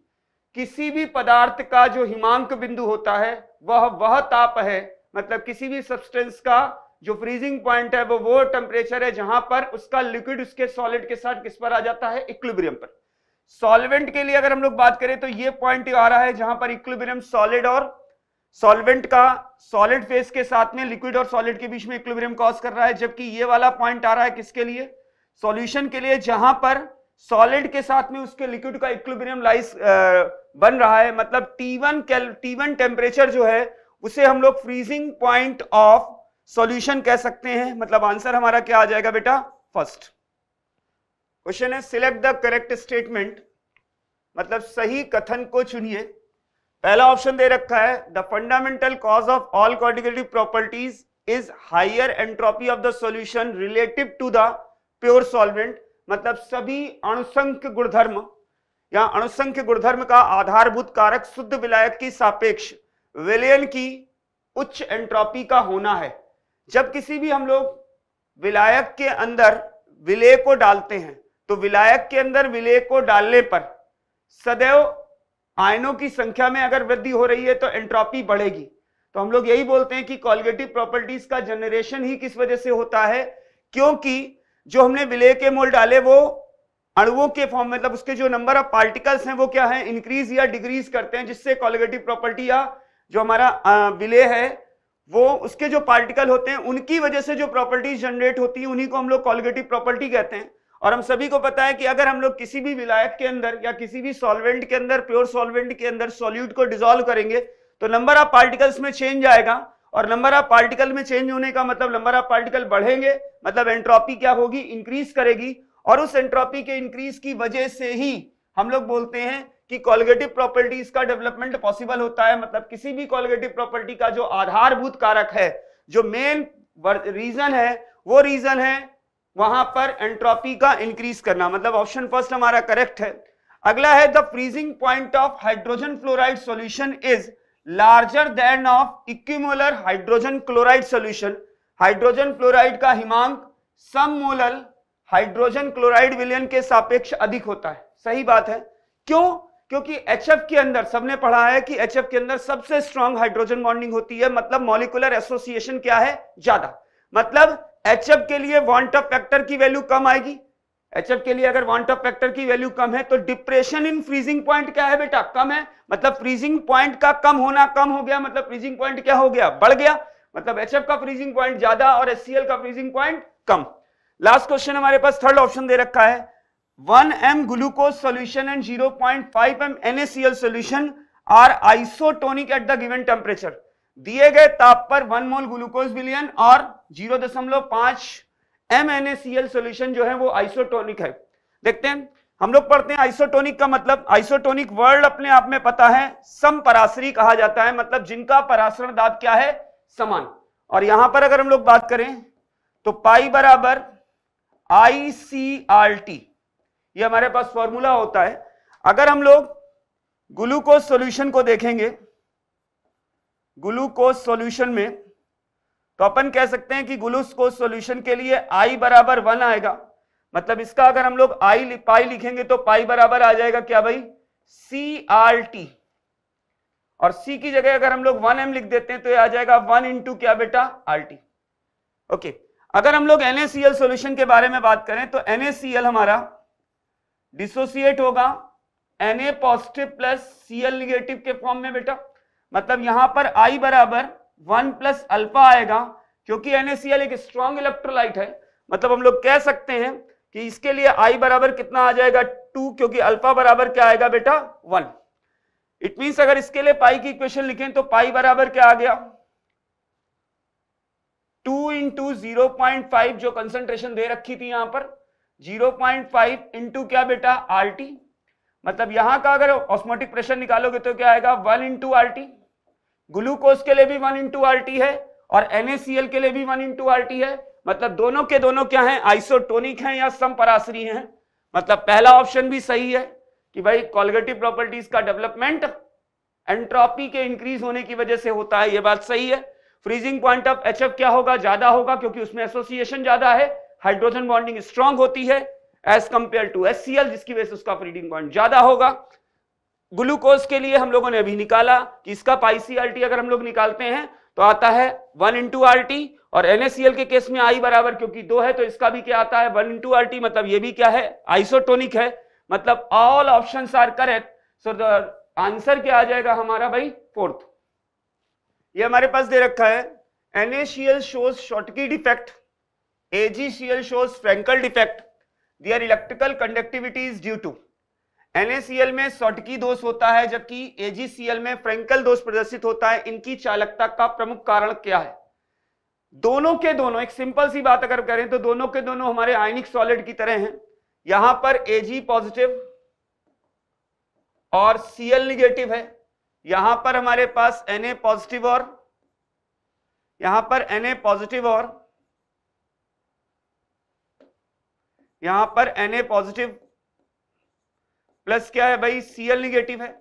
किसी भी पदार्थ का जो हिमांक बिंदु होता है वह वह ताप है मतलब किसी भी सब्सटेंस का जो फ्रीजिंग पॉइंट है वो वो टेम्परेचर है जहां पर उसका लिक्विड उसके सॉलिड के साथ किस पर आ जाता है इक्विब्रियम पर सॉल्वेंट के लिए अगर हम लोग बात करें तो ये पॉइंट आ रहा है जहां पर इक्विलिब्रियम सॉलिड और सॉल्वेंट का सॉलिड फेस के साथ में लिक्विड और सॉलिड के बीच में इक्विलिब्रियम कॉज कर रहा है जबकि ये वाला पॉइंट आ रहा है किसके लिए सॉल्यूशन के लिए जहां पर सॉलिड के साथ में उसके लिक्विड का इक्विलिब्रियम लाइस बन रहा है मतलब टी वन टेम्परेचर जो है उसे हम लोग फ्रीजिंग पॉइंट ऑफ सॉल्यूशन कह सकते हैं मतलब आंसर हमारा क्या आ जाएगा बेटा फर्स्ट क्वेश्चन है सिलेक्ट द करेक्ट स्टेटमेंट मतलब सही कथन को चुनिए पहला ऑप्शन दे रखा है the fundamental cause of all colligative properties is higher entropy of the solution relative to the pure solvent मतलब सभी अणुसंख्य गुणधर्म या अणुसंख्य गुणधर्म का आधारभूत कारक शुद्ध विलायक की सापेक्ष विलयन की उच्च एंट्रोपी का होना है जब किसी भी हम लोग विलायक के अंदर विलय को डालते हैं तो विलायक के अंदर विलय को डालने पर सदैव आयनों की संख्या में अगर वृद्धि हो रही है तो एंट्रोपी बढ़ेगी तो हम लोग यही बोलते हैं कि कॉलगेटिव प्रॉपर्टीज का जनरेशन ही किस वजह से होता है क्योंकि जो हमने विलय के मोल डाले वो अणुओं के फॉर्म मतलब उसके जो नंबर ऑफ पार्टिकल्स हैं वो क्या है इंक्रीज या डिक्रीज करते हैं जिससे कॉलगेटिव प्रॉपर्टी या जो हमारा विलय है वो उसके जो पार्टिकल होते हैं उनकी वजह से जो प्रॉपर्टीज जनरेट होती है उन्हीं को हम लोग कॉलगेटिव प्रॉपर्टी कहते हैं और हम सभी को पता है कि अगर हम लोग किसी भी विलायक के अंदर या किसी भी सॉल्वेंट के अंदर प्योर सॉल्वेंट के अंदर सॉल्यूट को डिजोल्व करेंगे तो नंबर ऑफ पार्टिकल्स में चेंज आएगा और नंबर ऑफ पार्टिकल में चेंज होने का मतलब नंबर ऑफ पार्टिकल बढ़ेंगे मतलब एंट्रॉपी क्या होगी इंक्रीज करेगी और उस एंट्रॉपी के इंक्रीज की वजह से ही हम लोग बोलते हैं कि कॉलगेटिव प्रॉपर्टीज का डेवलपमेंट पॉसिबल होता है मतलब किसी भी कॉलगेटिव प्रॉपर्टी का जो आधारभूत कारक है जो मेन रीजन है वो रीजन है वहां पर एंट्रोपी का इंक्रीज करना मतलब ऑप्शन फर्स्ट हमारा करेक्ट है अगला है the freezing point of hydrogen fluoride solution is larger than of equimolar hydrogen chloride solution hydrogen fluoride का हिमांक समोलल हाइड्रोजन क्लोराइड विलियन के सापेक्ष अधिक होता है सही बात है क्यों क्योंकि एच के अंदर सबने पढ़ा है कि एच के अंदर सबसे स्ट्रॉन्ग हाइड्रोजन बॉन्डिंग होती है मतलब मॉलिकुलर एसोसिएशन क्या है ज्यादा मतलब एच एफ के लिए वॉन्ट ऑफ फैक्टर की वैल्यू कम आएगी एच एफ के लिए अगर वॉन्ट ऑफ फैक्टर की वैल्यू कम है तो डिप्रेशन इन फ्रीजिंग पॉइंट क्या है बेटा कम है मतलब फ्रीजिंग पॉइंट का कम होना कम हो गया मतलब फ्रीजिंग पॉइंट क्या हो गया बढ़ गया मतलब एच का फ्रीजिंग पॉइंट ज्यादा और एस का फ्रीजिंग पॉइंट कम लास्ट क्वेश्चन हमारे पास थर्ड ऑप्शन दे रखा है 1 M glucose solution and 0.5 point five M NaCl solution are isotonic at the given temperature दिए गए ताप पर वन मोल ग्लूकोज विलियन और जीरो दशमलव पांच M N A C L solution जो है वो आइसोटोनिक है देखते हैं हम लोग पढ़ते हैं आइसोटोनिक का मतलब आइसोटोनिक वर्ड अपने आप में पता है सम परासरी कहा जाता है मतलब जिनका परासरण दाब क्या है समान और यहां पर अगर हम लोग बात करें तो पाई बराबर आई सी आर टी ये हमारे पास फॉर्मूला होता है अगर हम लोग ग्लूकोज सॉल्यूशन को देखेंगे ग्लूकोज सॉल्यूशन में तो अपन कह सकते हैं कि ग्लूकोज सॉल्यूशन के लिए आई बराबर वन आएगा मतलब इसका अगर हम लोग आई पाई लिखेंगे तो पाई बराबर आ जाएगा क्या भाई सी आर टी और सी की जगह अगर हम लोग वन एम लिख देते हैं तो ये आ जाएगा वन इंटू क्या बेटा आर टी ओके अगर हम लोग एनएसीएल सोल्यूशन के बारे में बात करें तो एनएसीएल हमारा डिसोसिएट होगा N A positive plus C L negative के फॉर्म में बेटा मतलब यहां पर आई बराबर वन प्लस अल्फा आएगा क्योंकि एनएसीएल एक स्ट्रॉन्ग इलेक्ट्रोलाइट है मतलब हम लोग कह सकते हैं कि इसके लिए आई बराबर कितना आ जाएगा टू क्योंकि अल्फा बराबर क्या आएगा बेटा वन इट मीन अगर इसके लिए पाई की इक्वेशन लिखें तो पाई बराबर क्या आ गया two into zero point five जो कंसंट्रेशन दे रखी थी यहां पर जीरो पॉइंट फाइव इंटू क्या बेटा आर टी मतलब यहां का अगर ऑस्मोटिक प्रेशर निकालोगे तो क्या आएगा one into R T glucose के लिए भी वन इंटू है और NaCl के लिए भी वन इंटू है मतलब दोनों के दोनों क्या हैं आइसोटोनिक हैं या समपरासरी हैं मतलब पहला ऑप्शन भी सही है कि भाई कॉलगेटिव प्रॉपर्टीज का डेवलपमेंट एंट्रॉपी के इंक्रीज होने की वजह से होता है ये बात सही है फ्रीजिंग पॉइंट ऑफ एच क्या होगा ज्यादा होगा क्योंकि उसमें एसोसिएशन ज्यादा है हाइड्रोजन बॉन्डिंग स्ट्रांग होती है एज कंपेयर टू एस जिसकी वजह से उसका फ्रीजिंग पॉइंट ज्यादा होगा ग्लूकोज के लिए हम लोगों ने अभी निकाला कि इसका पाईसी आर अगर हम लोग निकालते हैं तो आता है वन इंटू आर टी और एनएसएल के केस में आई बराबर क्योंकि दो है तो इसका भी क्या आता है वन इंटू आर टी मतलब ये भी क्या है आइसोटोनिक है मतलब all option are correct so the answer क्या आ जाएगा हमारा भाई फोर्थ ये हमारे पास दे रखा है NaCl shows Schottky defect AgCl shows Frenkel defect their electrical conductivity is due to NaCl में सोटकी दोष होता है जबकि एजीसीएल में फ्रेंकल दोष प्रदर्शित होता है इनकी चालकता का प्रमुख कारण क्या है दोनों के दोनों एक सिंपल सी बात अगर करें तो दोनों के दोनों हमारे आयनिक सॉलिड की तरह हैं यहां पर एजी पॉजिटिव और सीएल निगेटिव है यहां पर हमारे पास एनए पॉजिटिव और यहां पर एनए पॉजिटिव और यहां पर एनए पॉजिटिव प्लस क्या है भाई सीएल निगेटिव है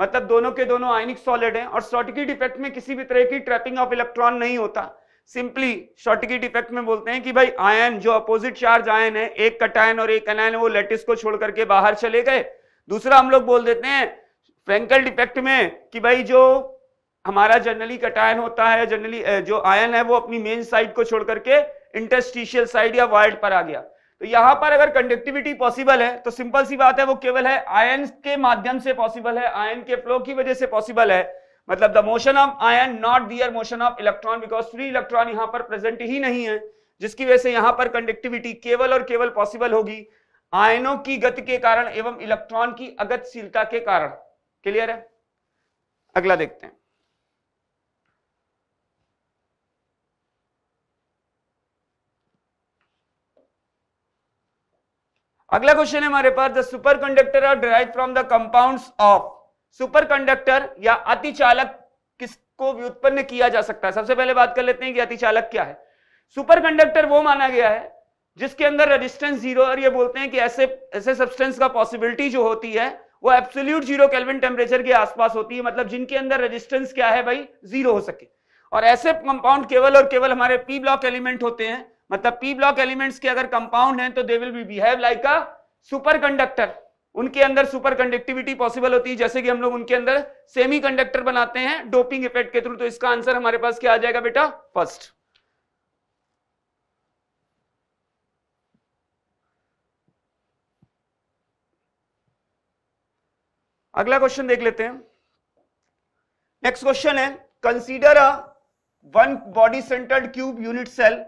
मतलब दोनों के दोनों आयनिक सॉलिड हैं और शॉर्टकी डिफेक्ट में किसी भी तरह की ट्रैपिंग ऑफ इलेक्ट्रॉन नहीं होता सिंपली शॉर्टकी डिफेक्ट में बोलते हैं कि भाई आयन जो अपोजिट चार्ज आयन है एक कटायन और एक अनायन वो लेटिस को छोड़ करके बाहर चले गए दूसरा हम लोग बोल देते हैं फ्रेंकल डिफेक्ट में कि भाई जो हमारा जनरली कटायन होता है जनरली जो आयन है वो अपनी मेन साइड को छोड़ करके इंटरस्टिशियल साइड या वाइल्ड पर आ गया तो यहां पर अगर कंडक्टिविटी पॉसिबल है तो सिंपल सी बात है वो केवल है आयन के माध्यम से पॉसिबल है आयन के फ्लो की वजह से पॉसिबल है मतलब the motion of ion not their motion of electron because free electron यहां पर प्रेजेंट ही नहीं है जिसकी वजह से यहां पर कंडक्टिविटी केवल और केवल पॉसिबल होगी आयनों की गति के कारण एवं इलेक्ट्रॉन की अगतशीलता के कारण क्लियर है अगला देखते हैं अगला क्वेश्चन है हमारे पास the super conductor are derive from the compound of super conductor या अतिचालक किसको व्युत्पन्न किया जा सकता है सबसे पहले बात कर लेते हैं कि चालक क्या है सुपर कंडक्टर वो माना गया है जिसके अंदर रेजिस्टेंस जीरो और ये बोलते हैं कि ऐसे ऐसे सब्सटेंस का पॉसिबिलिटी जो होती है वो एब्सोल्यूट जीरो केल्विन टेम्परेचर के आसपास होती है मतलब जिनके अंदर रेजिस्टेंस क्या है भाई जीरो हो सके और ऐसे कंपाउंड केवल और केवल हमारे पी ब्लॉक एलिमेंट होते हैं मतलब पी ब्लॉक एलिमेंट्स के अगर कंपाउंड हैं तो they will be behave like a super conductor उनके अंदर सुपर कंडक्टिविटी पॉसिबल होती है जैसे कि हम लोग उनके अंदर सेमी कंडक्टर बनाते हैं डोपिंग इफेक्ट के थ्रू तो इसका आंसर हमारे पास क्या आ जाएगा बेटा फर्स्ट अगला क्वेश्चन देख लेते हैं नेक्स्ट क्वेश्चन है consider a one body centred cube unit cell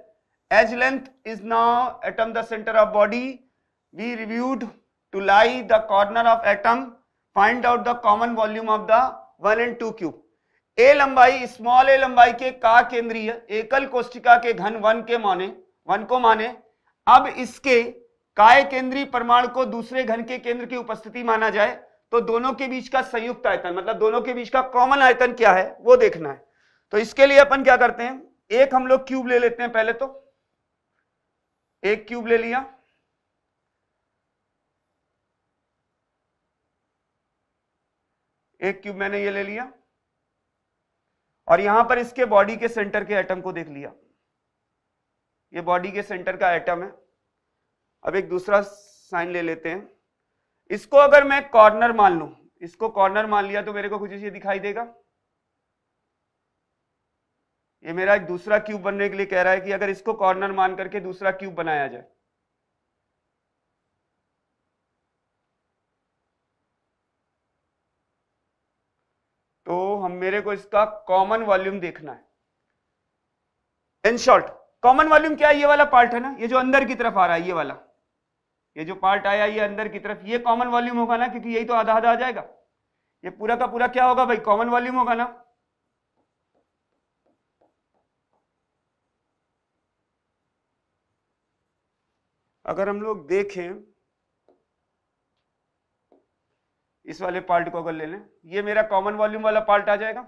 edge length is now atom the centre of body we reviewed to lie the corner of atom find out the common volume of the one and two cube A लंबाई small ए लंबाई के का केंद्रीय एकल कोष्टिका के घन one के माने वन को माने अब इसके काय केंद्रीय परमाणु को दूसरे घन के केंद्र की उपस्थिति माना जाए तो दोनों के बीच का संयुक्त आयतन मतलब दोनों के बीच का कॉमन आयतन क्या है वो देखना है तो इसके लिए अपन क्या करते हैं एक हम लोग क्यूब ले लेते हैं पहले तो एक क्यूब ले लिया एक क्यूब मैंने ये ले लिया और यहां पर इसके बॉडी के सेंटर के एटम को देख लिया ये बॉडी के सेंटर का एटम है अब एक दूसरा साइन ले लेते हैं इसको अगर मैं कॉर्नर मान लू इसको कॉर्नर मान लिया तो मेरे को कुछ ये दिखाई देगा ये मेरा एक दूसरा क्यूब बनने के लिए कह रहा है कि अगर इसको कॉर्नर मान करके दूसरा क्यूब बनाया जाए तो हम मेरे को इसका कॉमन वॉल्यूम देखना है इन शॉर्ट कॉमन वॉल्यूम क्या है ये वाला पार्ट है ना ये जो अंदर की तरफ आ रहा है ये वाला ये जो पार्ट आया ये अंदर की तरफ ये कॉमन वॉल्यूम होगा ना क्योंकि यही तो आधा आधा आ जाएगा ये पूरा का पूरा क्या होगा भाई कॉमन वॉल्यूम होगा ना अगर हम लोग देखें इस वाले पार्ट को अगर ले लें ये मेरा कॉमन वॉल्यूम वाला पार्ट आ जाएगा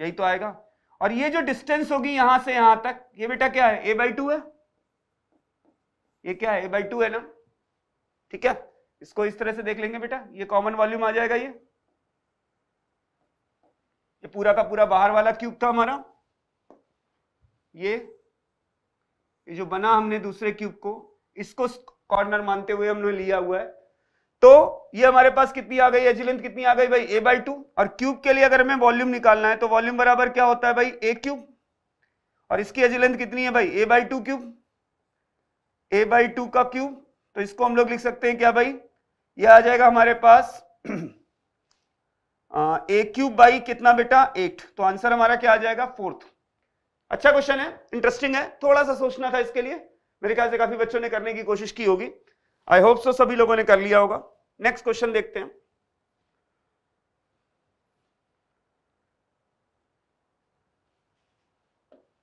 यही तो आएगा और ये जो डिस्टेंस होगी यहां से यहां तक ये बेटा क्या है ए बाई टू है ये क्या है ए बाई टू है ना ठीक है इसको इस तरह से देख लेंगे बेटा ये कॉमन वॉल्यूम आ जाएगा ये ये पूरा का पूरा बाहर वाला क्यूब था हमारा ये ये जो बना हमने दूसरे क्यूब को इसको कॉर्नर मानते हुए हमने लिया हुआ है तो ये हमारे पास कितनी आ गई है लेंथ कितनी आ गई भाई ए बाई टू और क्यूब के लिए अगर हमें वॉल्यूम निकालना है तो वॉल्यूम बराबर क्या होता है भाई ए क्यूब और इसकी एज कितनी है भाई A by two cube A by two का क्यूब तो इसको हम लोग लिख सकते हैं क्या भाई ये आ जाएगा हमारे पास ए क्यूब बाई कितना बेटा एट तो आंसर हमारा क्या आ जाएगा फोर्थ अच्छा क्वेश्चन है इंटरेस्टिंग है थोड़ा सा सोचना था इसके लिए मेरे ख्याल से काफी बच्चों ने करने की कोशिश की होगी आई होप सो सभी लोगों ने कर लिया होगा नेक्स्ट क्वेश्चन देखते हैं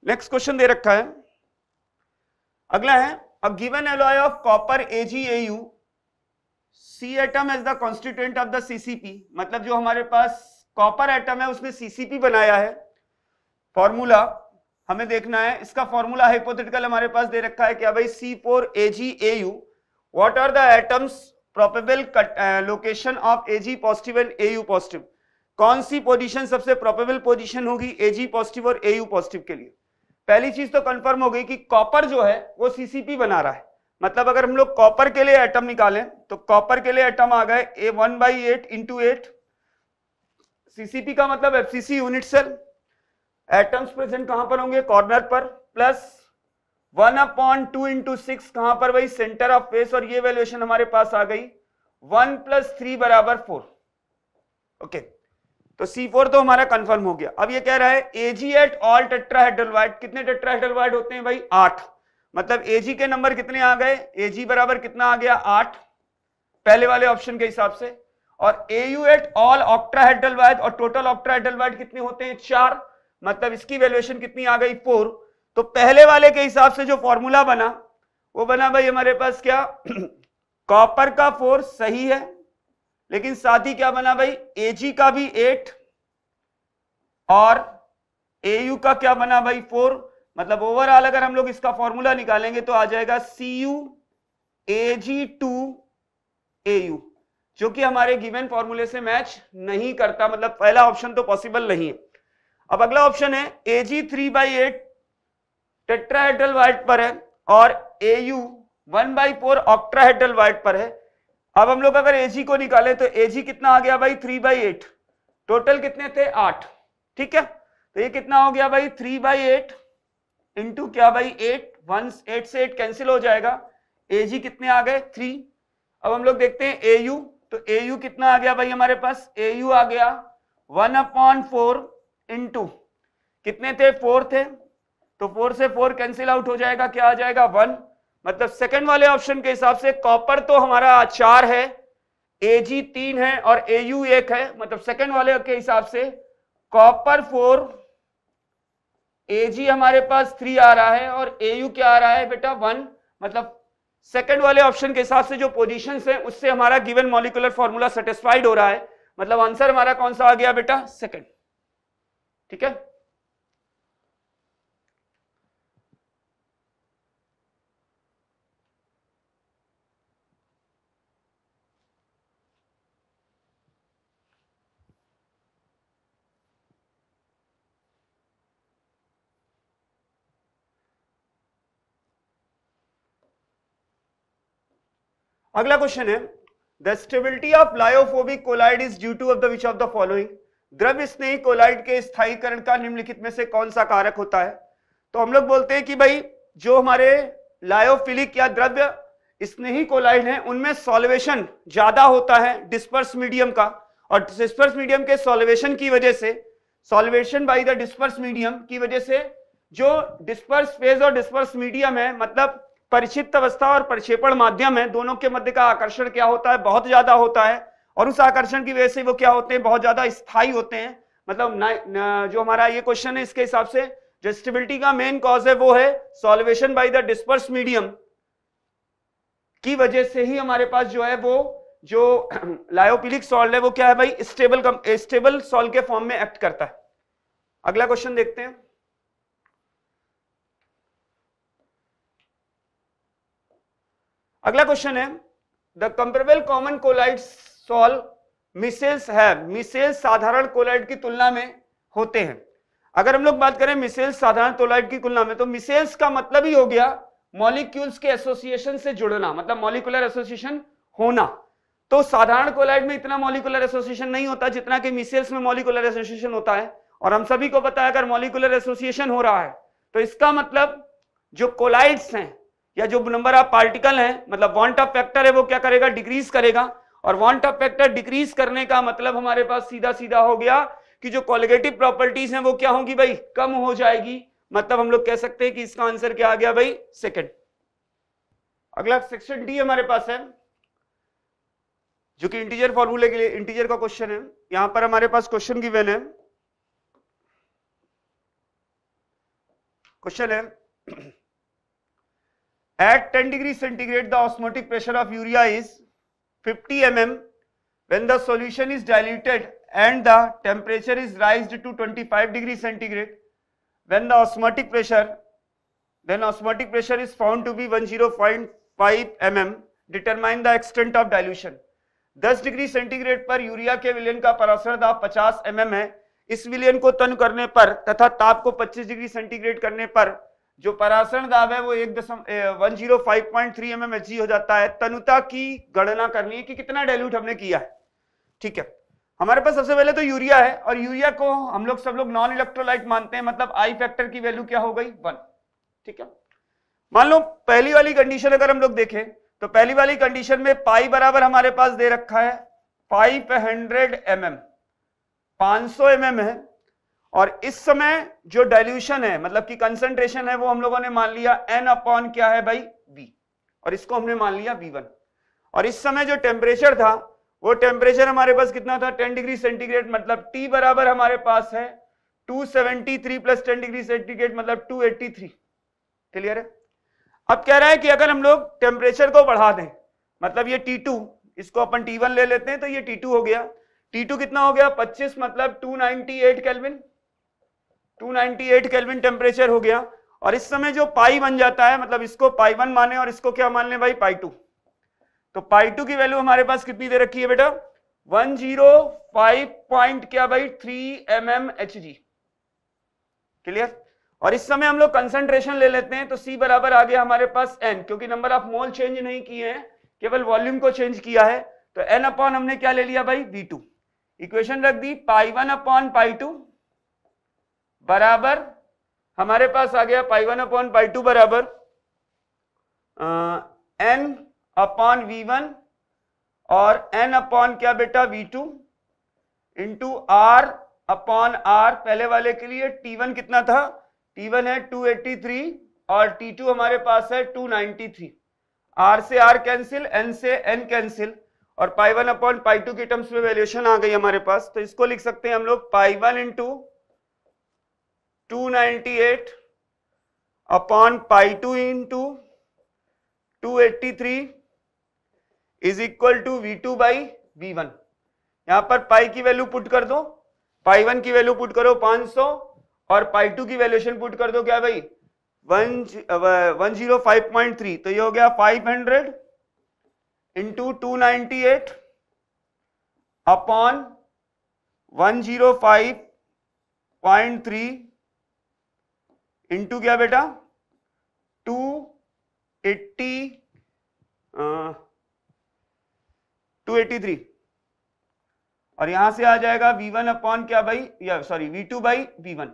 नेक्स्ट क्वेश्चन दे रखा है अगला है a given alloy of copper AgAu C atom as the constituent of the CCP मतलब जो हमारे पास कॉपर एटम है उसने सीसीपी बनाया है फॉर्मूला हमें देखना है इसका फॉर्मूला हाइपोथेटिकल हमारे पास दे रखा है क्या भाई C four A G A U what are the atoms probable location of A G positive and A U positive कौन सी पोजीशन सबसे प्रोपेबल पोजीशन होगी ए जी पॉजिटिव और ए यू पॉजिटिव के लिए पहली चीज तो कंफर्म हो गई कि कॉपर जो है वो सीसीपी बना रहा है मतलब अगर हम लोग कॉपर के लिए एटम निकालें तो कॉपर के लिए एटम आ गए A one by eight into eight CCP का मतलब FCC unit cell atoms present कहां पर होंगे कॉर्नर पर plus one upon two into six कहां पर वही सेंटर ऑफ फेस और ये वैल्यूएशन हमारे पास आ गई वन प्लस थ्री बराबर फोर ओके तो सी फोर तो हमारा कंफर्म हो गया अब ये कह रहा है Ag at all tetrahedral void कितने टेट्राहेड्रल वाइड होते हैं भाई आठ मतलब एजी के नंबर कितने आ गए एजी बराबर कितना आ गया आठ पहले वाले ऑप्शन के हिसाब से और Au at all octahedral void और टोटल ऑक्ट्राहेड्रल वाइड कितने होते हैं चार मतलब इसकी वैल्यूएशन कितनी आ गई फोर तो पहले वाले के हिसाब से जो फॉर्मूला बना वो बना भाई हमारे पास क्या कॉपर <clears throat> का फोर सही है लेकिन साथ ही क्या बना भाई एजी का भी एट और एयू का क्या बना भाई फोर मतलब ओवरऑल अगर हम लोग इसका फॉर्मूला निकालेंगे तो आ जाएगा C U A G two A U जो कि हमारे गिवन फॉर्मूले से मैच नहीं करता मतलब पहला ऑप्शन तो पॉसिबल नहीं है अब अगला ऑप्शन है A G three by eight tetrahedral void पर है और A U one by four octahedral void पर है अब हम लोग अगर एजी को निकाले तो एजी कितना आ गया भाई थ्री बाई एट टोटल कितने थे आठ ठीक है तो ये कितना हो गया भाई थ्री बाई एट इंटू क्या भाई एट वन एट से एट कैंसिल हो जाएगा एजी कितने आ गए थ्री अब हम लोग देखते हैं ए यू तो ए यू कितना आ गया भाई हमारे पास ए यू आ गया वन अपॉन फोर टू कितने थे फोर थे तो फोर से फोर कैंसिल आउट हो जाएगा क्या आ जाएगा वन मतलब सेकंड वाले ऑप्शन के हिसाब से कॉपर तो हमारा चार है एजी तीन है और एयू एक है मतलब सेकंड वाले के हिसाब से कॉपर फोर एजी हमारे पास थ्री आ रहा है और एयू क्या आ रहा है बेटा वन मतलब सेकंड वाले ऑप्शन के हिसाब से जो पोजीशन है उससे हमारा गिवन मॉलिकुलर फॉर्मूला सेटिस्फाइड हो रहा है मतलब आंसर हमारा कौन सा आ गया बेटा सेकंड ठीक है अगला क्वेश्चन है the stability of lyophobic colloid is due to of the which of the following द्रव्य स्नेही कोलाइड के स्थायीकरण का निम्नलिखित में से कौन सा कारक होता है तो हम लोग बोलते हैं कि भाई जो हमारे लायोफिलिक या द्रव्य स्नेही कोलाइड है उनमें सॉल्वेशन ज्यादा होता है डिस्पर्स मीडियम का और डिस्पर्स मीडियम के सॉल्वेशन की वजह से solvation by the disperse medium की वजह से जो डिस्पर्स फेज और डिस्पर्स मीडियम है मतलब परिचित अवस्था और परिक्षेपण माध्यम है दोनों के मध्य का आकर्षण क्या होता है बहुत ज्यादा होता है और उस आकर्षण की वजह से वो क्या होते हैं बहुत ज्यादा स्थायी होते हैं मतलब न, न, जो हमारा ये क्वेश्चन है इसके हिसाब से जो स्टेबिलिटी का मेन कॉज है वो है solvation by the disperse medium की वजह से ही हमारे पास जो है वो जो लायोपिलिक <clears throat> सॉल्ट है वो क्या है भाई स्टेबल स्टेबल सॉल्ट के फॉर्म में एक्ट करता है अगला क्वेश्चन देखते हैं अगला क्वेश्चन है the comparable common colloids solve micelles है मिसेल्स साधारण कोलाइड की तुलना में होते हैं अगर हम लोग बात करें मिसेल्स साधारण कोलाइड की तुलना में तो मिसेल्स का मतलब ही हो गया मॉलिक्यूल्स के एसोसिएशन से जुड़ना मतलब मॉलिकुलर एसोसिएशन होना तो साधारण कोलाइड में इतना मॉलिकुलर एसोसिएशन नहीं होता जितना कि मिसेल्स में मॉलिकुलर एसोसिएशन होता है और हम सभी को पता है अगर मॉलिकुलर एसोसिएशन हो रहा है तो इसका मतलब जो कोलाइड्स हैं या जो नंबर ऑफ पार्टिकल हैं मतलब वॉन्ट ऑफ फैक्टर है वो क्या करेगा डिक्रीज करेगा और वॉन्ट ऑफ फैक्टर डिक्रीज करने का मतलब हमारे पास सीधा सीधा हो गया कि जो कॉलिगेटिव प्रॉपर्टीज हैं वो क्या होंगी भाई कम हो जाएगी मतलब हम लोग कह सकते हैं कि इसका आंसर क्या आ गया भाई सेकंड अगला सेक्शन डी हमारे पास है जो कि इंटीजर फॉर्मूले के लिए इंटीजर का क्वेश्चन है यहां पर हमारे पास क्वेश्चन गिवन है क्वेश्चन है at ten degree centigrade the osmotic pressure of urea is 50 mm when the solution is diluted and the temperature is raised to 25 degree centigrade when the osmotic pressure then osmotic pressure is found to be 10.5 mm determine the extent of dilution 10 degree centigrade par urea ke vilayan ka parasar dab 50 mm hai इस विलयन को तन करने पर तथा ताप को 25 degree centigrade करने पर जो परासरण दाब है वो एक दशम one zero five point three M M H G हो जाता है तनुता की गणना करनी है कि कितना डाइल्यूट हमने किया है ठीक है हमारे पास सबसे पहले तो यूरिया है और यूरिया को हम लोग सब लोग नॉन इलेक्ट्रोलाइट मानते हैं मतलब आई फैक्टर की वैल्यू क्या हो गई वन ठीक है मान लो पहली वाली कंडीशन अगर हम लोग देखें तो पहली वाली कंडीशन में पाई बराबर हमारे पास दे रखा है फाइव हंड्रेड एम एम पांच सौ एम एम है और इस समय जो डाइल्यूशन है मतलब कि कंसंट्रेशन है वो हम लोगों ने मान लिया एन अपॉन क्या है भाई बी और इसको हमने मान लिया बी वन और इस समय जो टेम्परेचर था वो टेम्परेचर हमारे पास कितना था 10 डिग्री सेंटीग्रेड मतलब टी बराबर हमारे पास है 273 प्लस टेन डिग्री सेंटीग्रेड मतलब 283 क्लियर है अब कह रहा है कि अगर हम लोग टेम्परेचर को बढ़ा दें मतलब ये T2 इसको अपन T1 ले लेते हैं तो ये T2 हो गया T2 कितना हो गया 25 मतलब 298 केल्विन 298 केल्विन टेम्परेचर हो गया और इस समय जो पाई बन जाता है मतलब इसको पाई वन माने और इसको क्या मान ले भाई पाई टू तो पाई टू की वैल्यू हमारे पास कितनी दे रखी है बेटा वन जीरो फाइव पॉइंट क्या भाई three M M H G clear और इस समय हम लोग कंसंट्रेशन ले लेते हैं तो सी बराबर आ गया हमारे पास एन क्योंकि नंबर ऑफ मोल चेंज नहीं किए हैं केवल वॉल्यूम को चेंज किया है तो एन अपॉन हमने क्या ले लिया भाई बी टू इक्वेशन रख दी pi one upon pi two बराबर हमारे पास आ गया pi one upon pi two बराबर एन अपॉन वी वन और एन अपॉन क्या बेटा V two into R upon R पहले वाले के लिए टी वन कितना था टी वन है टू एट्टी थ्री और टी टू हमारे पास है टू नाइनटी थ्री आर से आर कैंसिल एन से एन कैंसिल और pi one upon pi two के टर्म्स में वैल्यूएशन आ गई हमारे पास तो इसको लिख सकते हैं हम लोग pi one into 298 upon two two into two is equal to V two by V one यहां पर पाई की वैल्यू पुट कर दो पाई वन की वैल्यू पुट करो 500 और पाई टू की वैल्यूएशन पुट कर दो क्या भाई one one zero five point three तो ये हो गया five hundred into two ninety eight upon one zero five point three into क्या बेटा two eighty two eighty three और यहां से आ जाएगा वी वन अपॉन क्या भाई या sorry V two by V one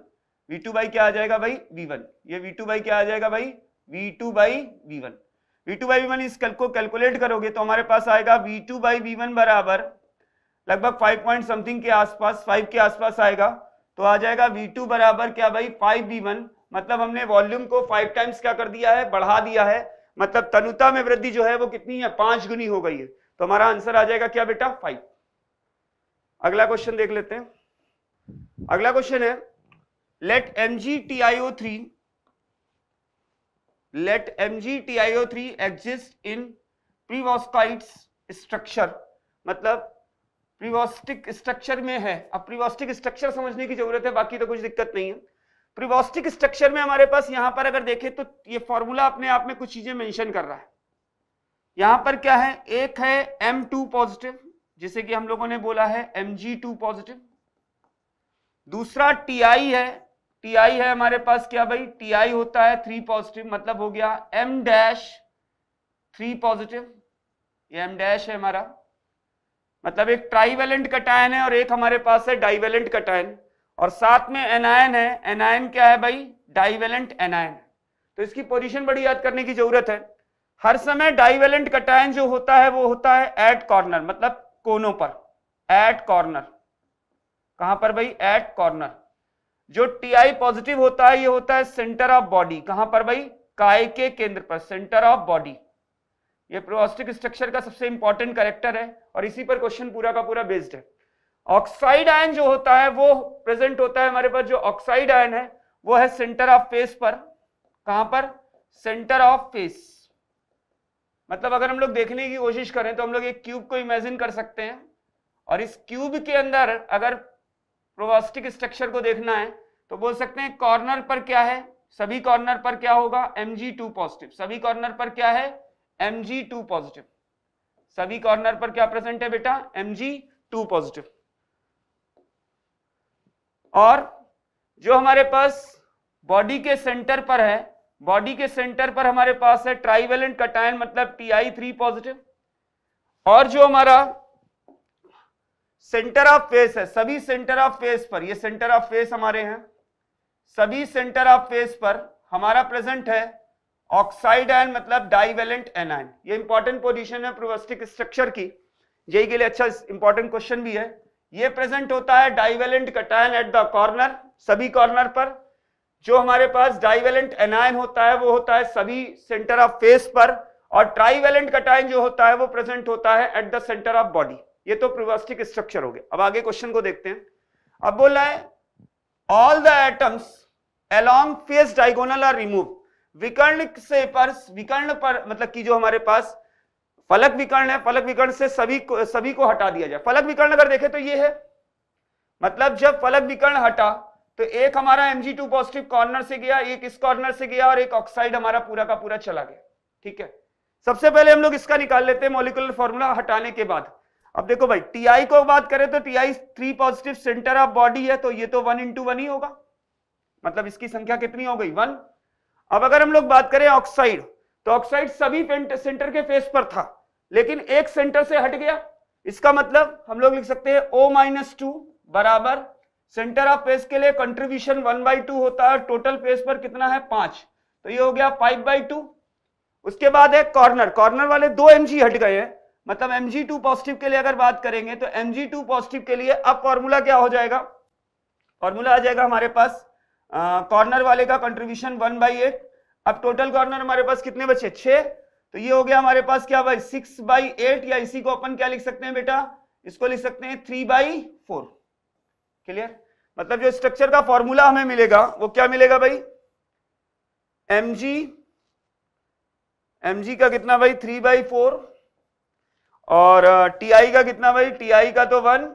V two by क्या आ जाएगा भाई वी वन ये वी टू बाई क्या आ जाएगा भाई V two by V one V two by V one इस कल को कैलकुलेट करोगे तो हमारे पास आएगा V two by V one बराबर लगभग फाइव पॉइंट समथिंग के आसपास फाइव के आसपास आएगा तो आ जाएगा वी टू बराबर क्या भाई फाइव वी वन मतलब हमने वॉल्यूम को फाइव टाइम्स क्या कर दिया है बढ़ा दिया है मतलब तनुता में वृद्धि जो है वो कितनी है पांच गुनी हो गई है तो हमारा आंसर आ जाएगा क्या बेटा फाइव अगला क्वेश्चन देख लेते हैं अगला क्वेश्चन है let M G T I O three let M G T I O three exist in perovskite structure मतलब प्रीवॉस्टिक स्ट्रक्चर में है अब प्रीवॉस्टिक स्ट्रक्चर समझने की जरूरत है बाकी तो कुछ दिक्कत नहीं है प्रिवोस्टिक स्ट्रक्चर में हमारे पास यहां पर अगर देखें तो ये फॉर्मूला अपने आप में कुछ चीजें मेंशन कर रहा है यहां पर क्या है एक है एम टू पॉजिटिव जिसे कि हम लोगों ने बोला है एम जी टू पॉजिटिव दूसरा टी आई है टी आई है हमारे पास क्या भाई टी आई होता है थ्री पॉजिटिव मतलब हो गया एम डैश थ्री पॉजिटिव ये एम डैश है हमारा मतलब एक ट्राईवेलेंट कटायन है और एक हमारे पास है डाइवेलेंट कटायन और साथ में एनायन है एनायन क्या है भाई डाइवेलेंट एनायन तो इसकी पोजीशन बड़ी याद करने की जरूरत है हर समय डाइवेलेंट कटायन जो होता है वो होता है एट कॉर्नर मतलब कोनों पर एट कॉर्नर कहां पर भाई एट कॉर्नर जो टी पॉजिटिव होता है ये होता है सेंटर ऑफ बॉडी कहां पर भाई काय के केंद्र पर सेंटर ऑफ बॉडी ये प्रोस्टिक स्ट्रक्चर का सबसे इंपॉर्टेंट करेक्टर है और इसी पर क्वेश्चन पूरा का पूरा बेस्ड है ऑक्साइड आयन जो होता है वो प्रेजेंट होता है हमारे पास जो ऑक्साइड आयन है वो है सेंटर ऑफ फेस पर कहां पर सेंटर ऑफ फेस मतलब अगर हम लोग देखने की कोशिश करें तो हम लोग एक क्यूब को इमेजिन कर सकते हैं और इस क्यूब के अंदर अगर प्रोवास्टिक स्ट्रक्चर को देखना है तो बोल सकते हैं कॉर्नर पर क्या है सभी कॉर्नर पर क्या होगा एम जी टू पॉजिटिव सभी कॉर्नर पर क्या है एम जी टू पॉजिटिव सभी कॉर्नर पर क्या प्रेजेंट है बेटा एम जी टू पॉजिटिव और जो हमारे पास बॉडी के सेंटर पर है बॉडी के सेंटर पर हमारे पास है ट्राइवेलेंट कटायन मतलब टी आई थ्री पॉजिटिव और जो हमारा सेंटर ऑफ फेस है सभी सेंटर ऑफ फेस पर ये सेंटर ऑफ फेस हमारे हैं सभी सेंटर ऑफ फेस पर हमारा प्रेजेंट है ऑक्साइड आयन मतलब डाइवेलेंट एनायन ये इंपॉर्टेंट पोजीशन है प्रोवेस्टिक स्ट्रक्चर की यही के लिए अच्छा इंपॉर्टेंट क्वेश्चन भी है ये प्रेजेंट होता है divalent cation at the corner सभी कॉर्नर पर जो हमारे पास डाइवेलेंट एनायन होता है वो होता है सभी सेंटर ऑफ फेस पर और ट्राइवेलेंट कटायन जो होता है वो प्रेजेंट होता है at the centre of body ये तो प्रिवस्टिक स्ट्रक्चर हो गया अब आगे क्वेश्चन को देखते हैं अब बोल है all the atoms along face diagonal are remove विकर्ण से पर विकर्ण पर मतलब की जो हमारे पास फलक विकर्ण है फलक विकर्ण से सभी को सभी को हटा दिया जाए फलक विकर्ण अगर देखें तो ये है मतलब जब फलक विकर्ण हटा तो एक हमारा एमजी टू पॉजिटिव कॉर्नर से गया एक इस कॉर्नर से गया और एक ऑक्साइड हमारा पूरा का पूरा चला गया ठीक है सबसे पहले हम लोग इसका निकाल लेते हैं मोलिकुलर फॉर्मूला हटाने के बाद अब देखो भाई टीआई को बात करें तो TI three positive centre of body है तो ये तो वन इंटू वन ही होगा मतलब इसकी संख्या कितनी हो गई वन अब अगर हम लोग बात करें ऑक्साइड तो ऑक्साइड सभी सेंटर के फेस पर था लेकिन एक सेंटर से हट गया इसका मतलब हम लोग लिख सकते हैं ओ माइनस टू बराबर सेंटर ऑफ पेज के लिए कंट्रीब्यूशन वन बाई टू होता है टोटल पेस पर कितना है पांच तो ये हो गया फाइव बाई टू उसके बाद है कॉर्नर कॉर्नर वाले दो एम हट गए हैं मतलब एम जी टू पॉजिटिव के लिए अगर बात करेंगे तो एम जी टू पॉजिटिव के लिए अब फॉर्मूला क्या हो जाएगा फॉर्मूला आ जाएगा हमारे पास कॉर्नर वाले का कंट्रीब्यूशन वन बाई एट अब टोटल कॉर्नर हमारे पास कितने बचे छे तो ये हो गया हमारे पास क्या भाई सिक्स बाई एट या इसी को अपन क्या लिख सकते हैं बेटा इसको लिख सकते हैं थ्री बाई फोर क्लियर मतलब जो स्ट्रक्चर का फॉर्मूला हमें मिलेगा वो क्या मिलेगा भाई एम जी एम जी का कितना भाई थ्री बाई फोर और टी आई का कितना भाई टी आई का तो वन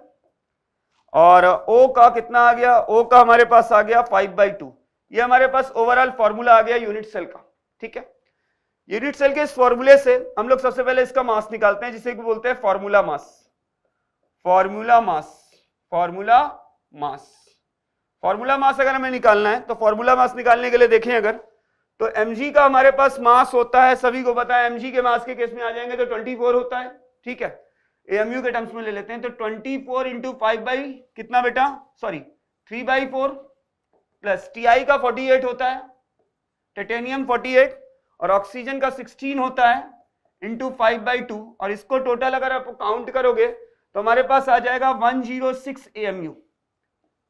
और ओ का कितना आ गया ओ का हमारे पास आ गया फाइव बाई टू ये हमारे पास ओवरऑल फॉर्मूला आ गया यूनिट सेल का ठीक है यूनिट सेल के इस फॉर्मूले से हम लोग सबसे पहले इसका मास निकालते हैं जिसे बोलते हैं formula mass formula mass formula mass formula mass अगर हमें निकालना है तो फॉर्मूला मास निकालने के लिए देखें अगर तो mg का हमारे पास मास होता है सभी को पता है mg के मास के केस में आ जाएंगे तो 24 होता है ठीक है एमयू के टर्म्स में ले लेते हैं तो 24 फोर इंटू फाइव बाई कितना बेटा sorry 3 by four plus T का 48 होता है टेटेनियम 48 और ऑक्सीजन का 16 होता है इंटू फाइव बाई टू और इसको टोटल अगर आप काउंट करोगे तो हमारे पास आ जाएगा 106 जीरो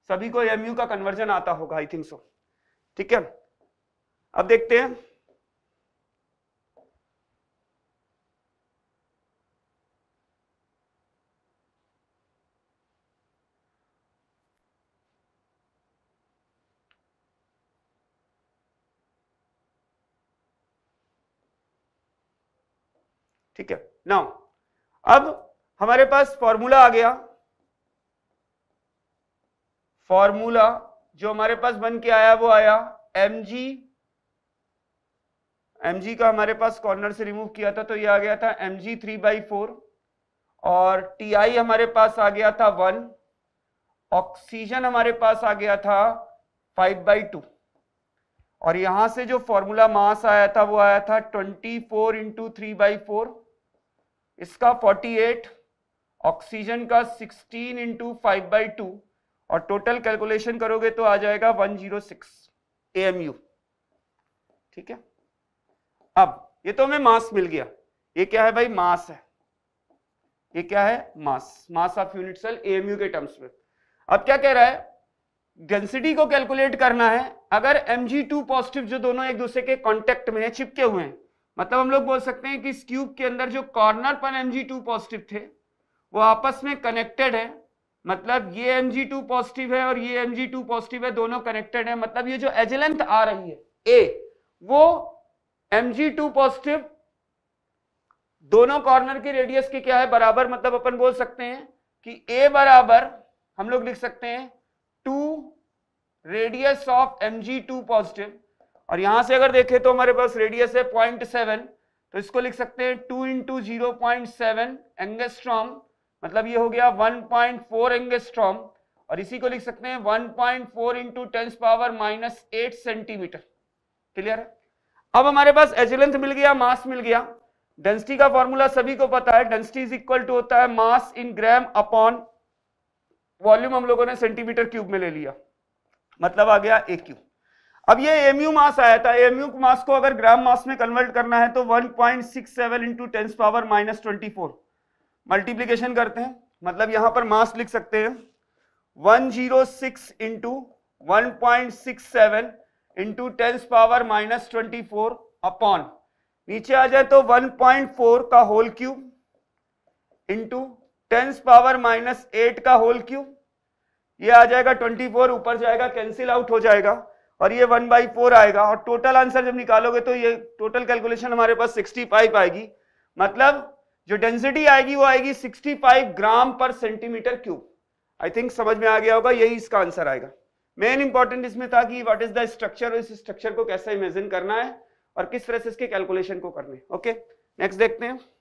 सभी को एमयू का कन्वर्जन आता होगा आई थिंक सो ठीक है अब देखते हैं ठीक है नाउ अब हमारे पास फॉर्मूला आ गया फॉर्मूला जो हमारे पास बन के आया वो आया एम जी एम जी का हमारे पास कॉर्नर से रिमूव किया था तो ये आ गया था M G three by four और टी आई हमारे पास आ गया था वन ऑक्सीजन हमारे पास आ गया था फाइव बाई टू और यहां से जो फॉर्मूला मास आया था वो आया था twenty four into three by four इसका 48 ऑक्सीजन का 16 इंटू फाइव बाई टू और टोटल कैलकुलेशन करोगे तो आ जाएगा 106 जीरो ठीक है अब ये तो हमें मास मिल गया ये क्या है भाई मास है ये क्या है mass mass of unit cell AMU के टर्म्स में अब क्या कह रहा है डेंसिटी को कैलकुलेट करना है अगर एम जी टू पॉजिटिव जो दोनों एक दूसरे के कॉन्टेक्ट में है चिपके हुए हैं मतलब हम लोग बोल सकते हैं कि इस क्यूब के अंदर जो कॉर्नर पर एम टू पॉजिटिव थे वो आपस में कनेक्टेड है मतलब ये एम जी टू पॉजिटिव है और ये एम जी टू पॉजिटिव है दोनों कनेक्टेड है मतलब ये जो एजलेंथ आ रही है ए वो एम जी टू पॉजिटिव दोनों कॉर्नर के रेडियस के क्या है बराबर मतलब अपन बोल सकते हैं कि ए बराबर हम लोग लिख सकते हैं two radius of M G two positive और यहां से अगर देखें तो हमारे पास रेडियस है पॉइंट सेवन तो इसको लिख सकते हैं two into zero point seven angstrom मतलब ये हो गया वन पॉइंट फोर एंगेस्ट्रॉम और इसी को लिख सकते हैं one point four into tens power minus eight centimetre clear है अब हमारे पास एजिलेंथ मिल गया मास मिल गया डेंसिटी का फॉर्मूला सभी को पता है डेंसिटी इज इक्वल टू होता है मास इन ग्राम अपॉन वॉल्यूम हम लोगों ने सेंटीमीटर क्यूब में ले लिया मतलब आ गया ए क्यूब अब ये एमयू मास आया था एमयू मास को अगर ग्राम मास में कन्वर्ट करना है तो 1.67 point six seven into tens power minus twenty four multiplication करते हैं मतलब यहां पर मास लिख सकते हैं 106 zero six into one point six seven into tens power minus twenty four upon नीचे आ जाए तो 1.4 का whole cube into tens power minus eight का होल क्यूब ये आ जाएगा 24 ऊपर जाएगा कैंसिल आउट हो जाएगा और ये वन बाई फोर आएगा और टोटल आंसर जब निकालोगे तो ये टोटल कैलकुलेशन हमारे पास सिक्सटी फाइव आएगी मतलब जो डेंसिटी आएगी वो आएगी सिक्सटी फाइव ग्राम पर सेंटीमीटर क्यूब आई थिंक समझ में आ गया होगा यही इसका आंसर आएगा मेन इंपॉर्टेंट इसमें था कि व्हाट इज द स्ट्रक्चर और इस स्ट्रक्चर को कैसे इमेजिन करना है और किस तरह से इसके कैलकुलेशन को करने ओके नेक्स्ट देखते हैं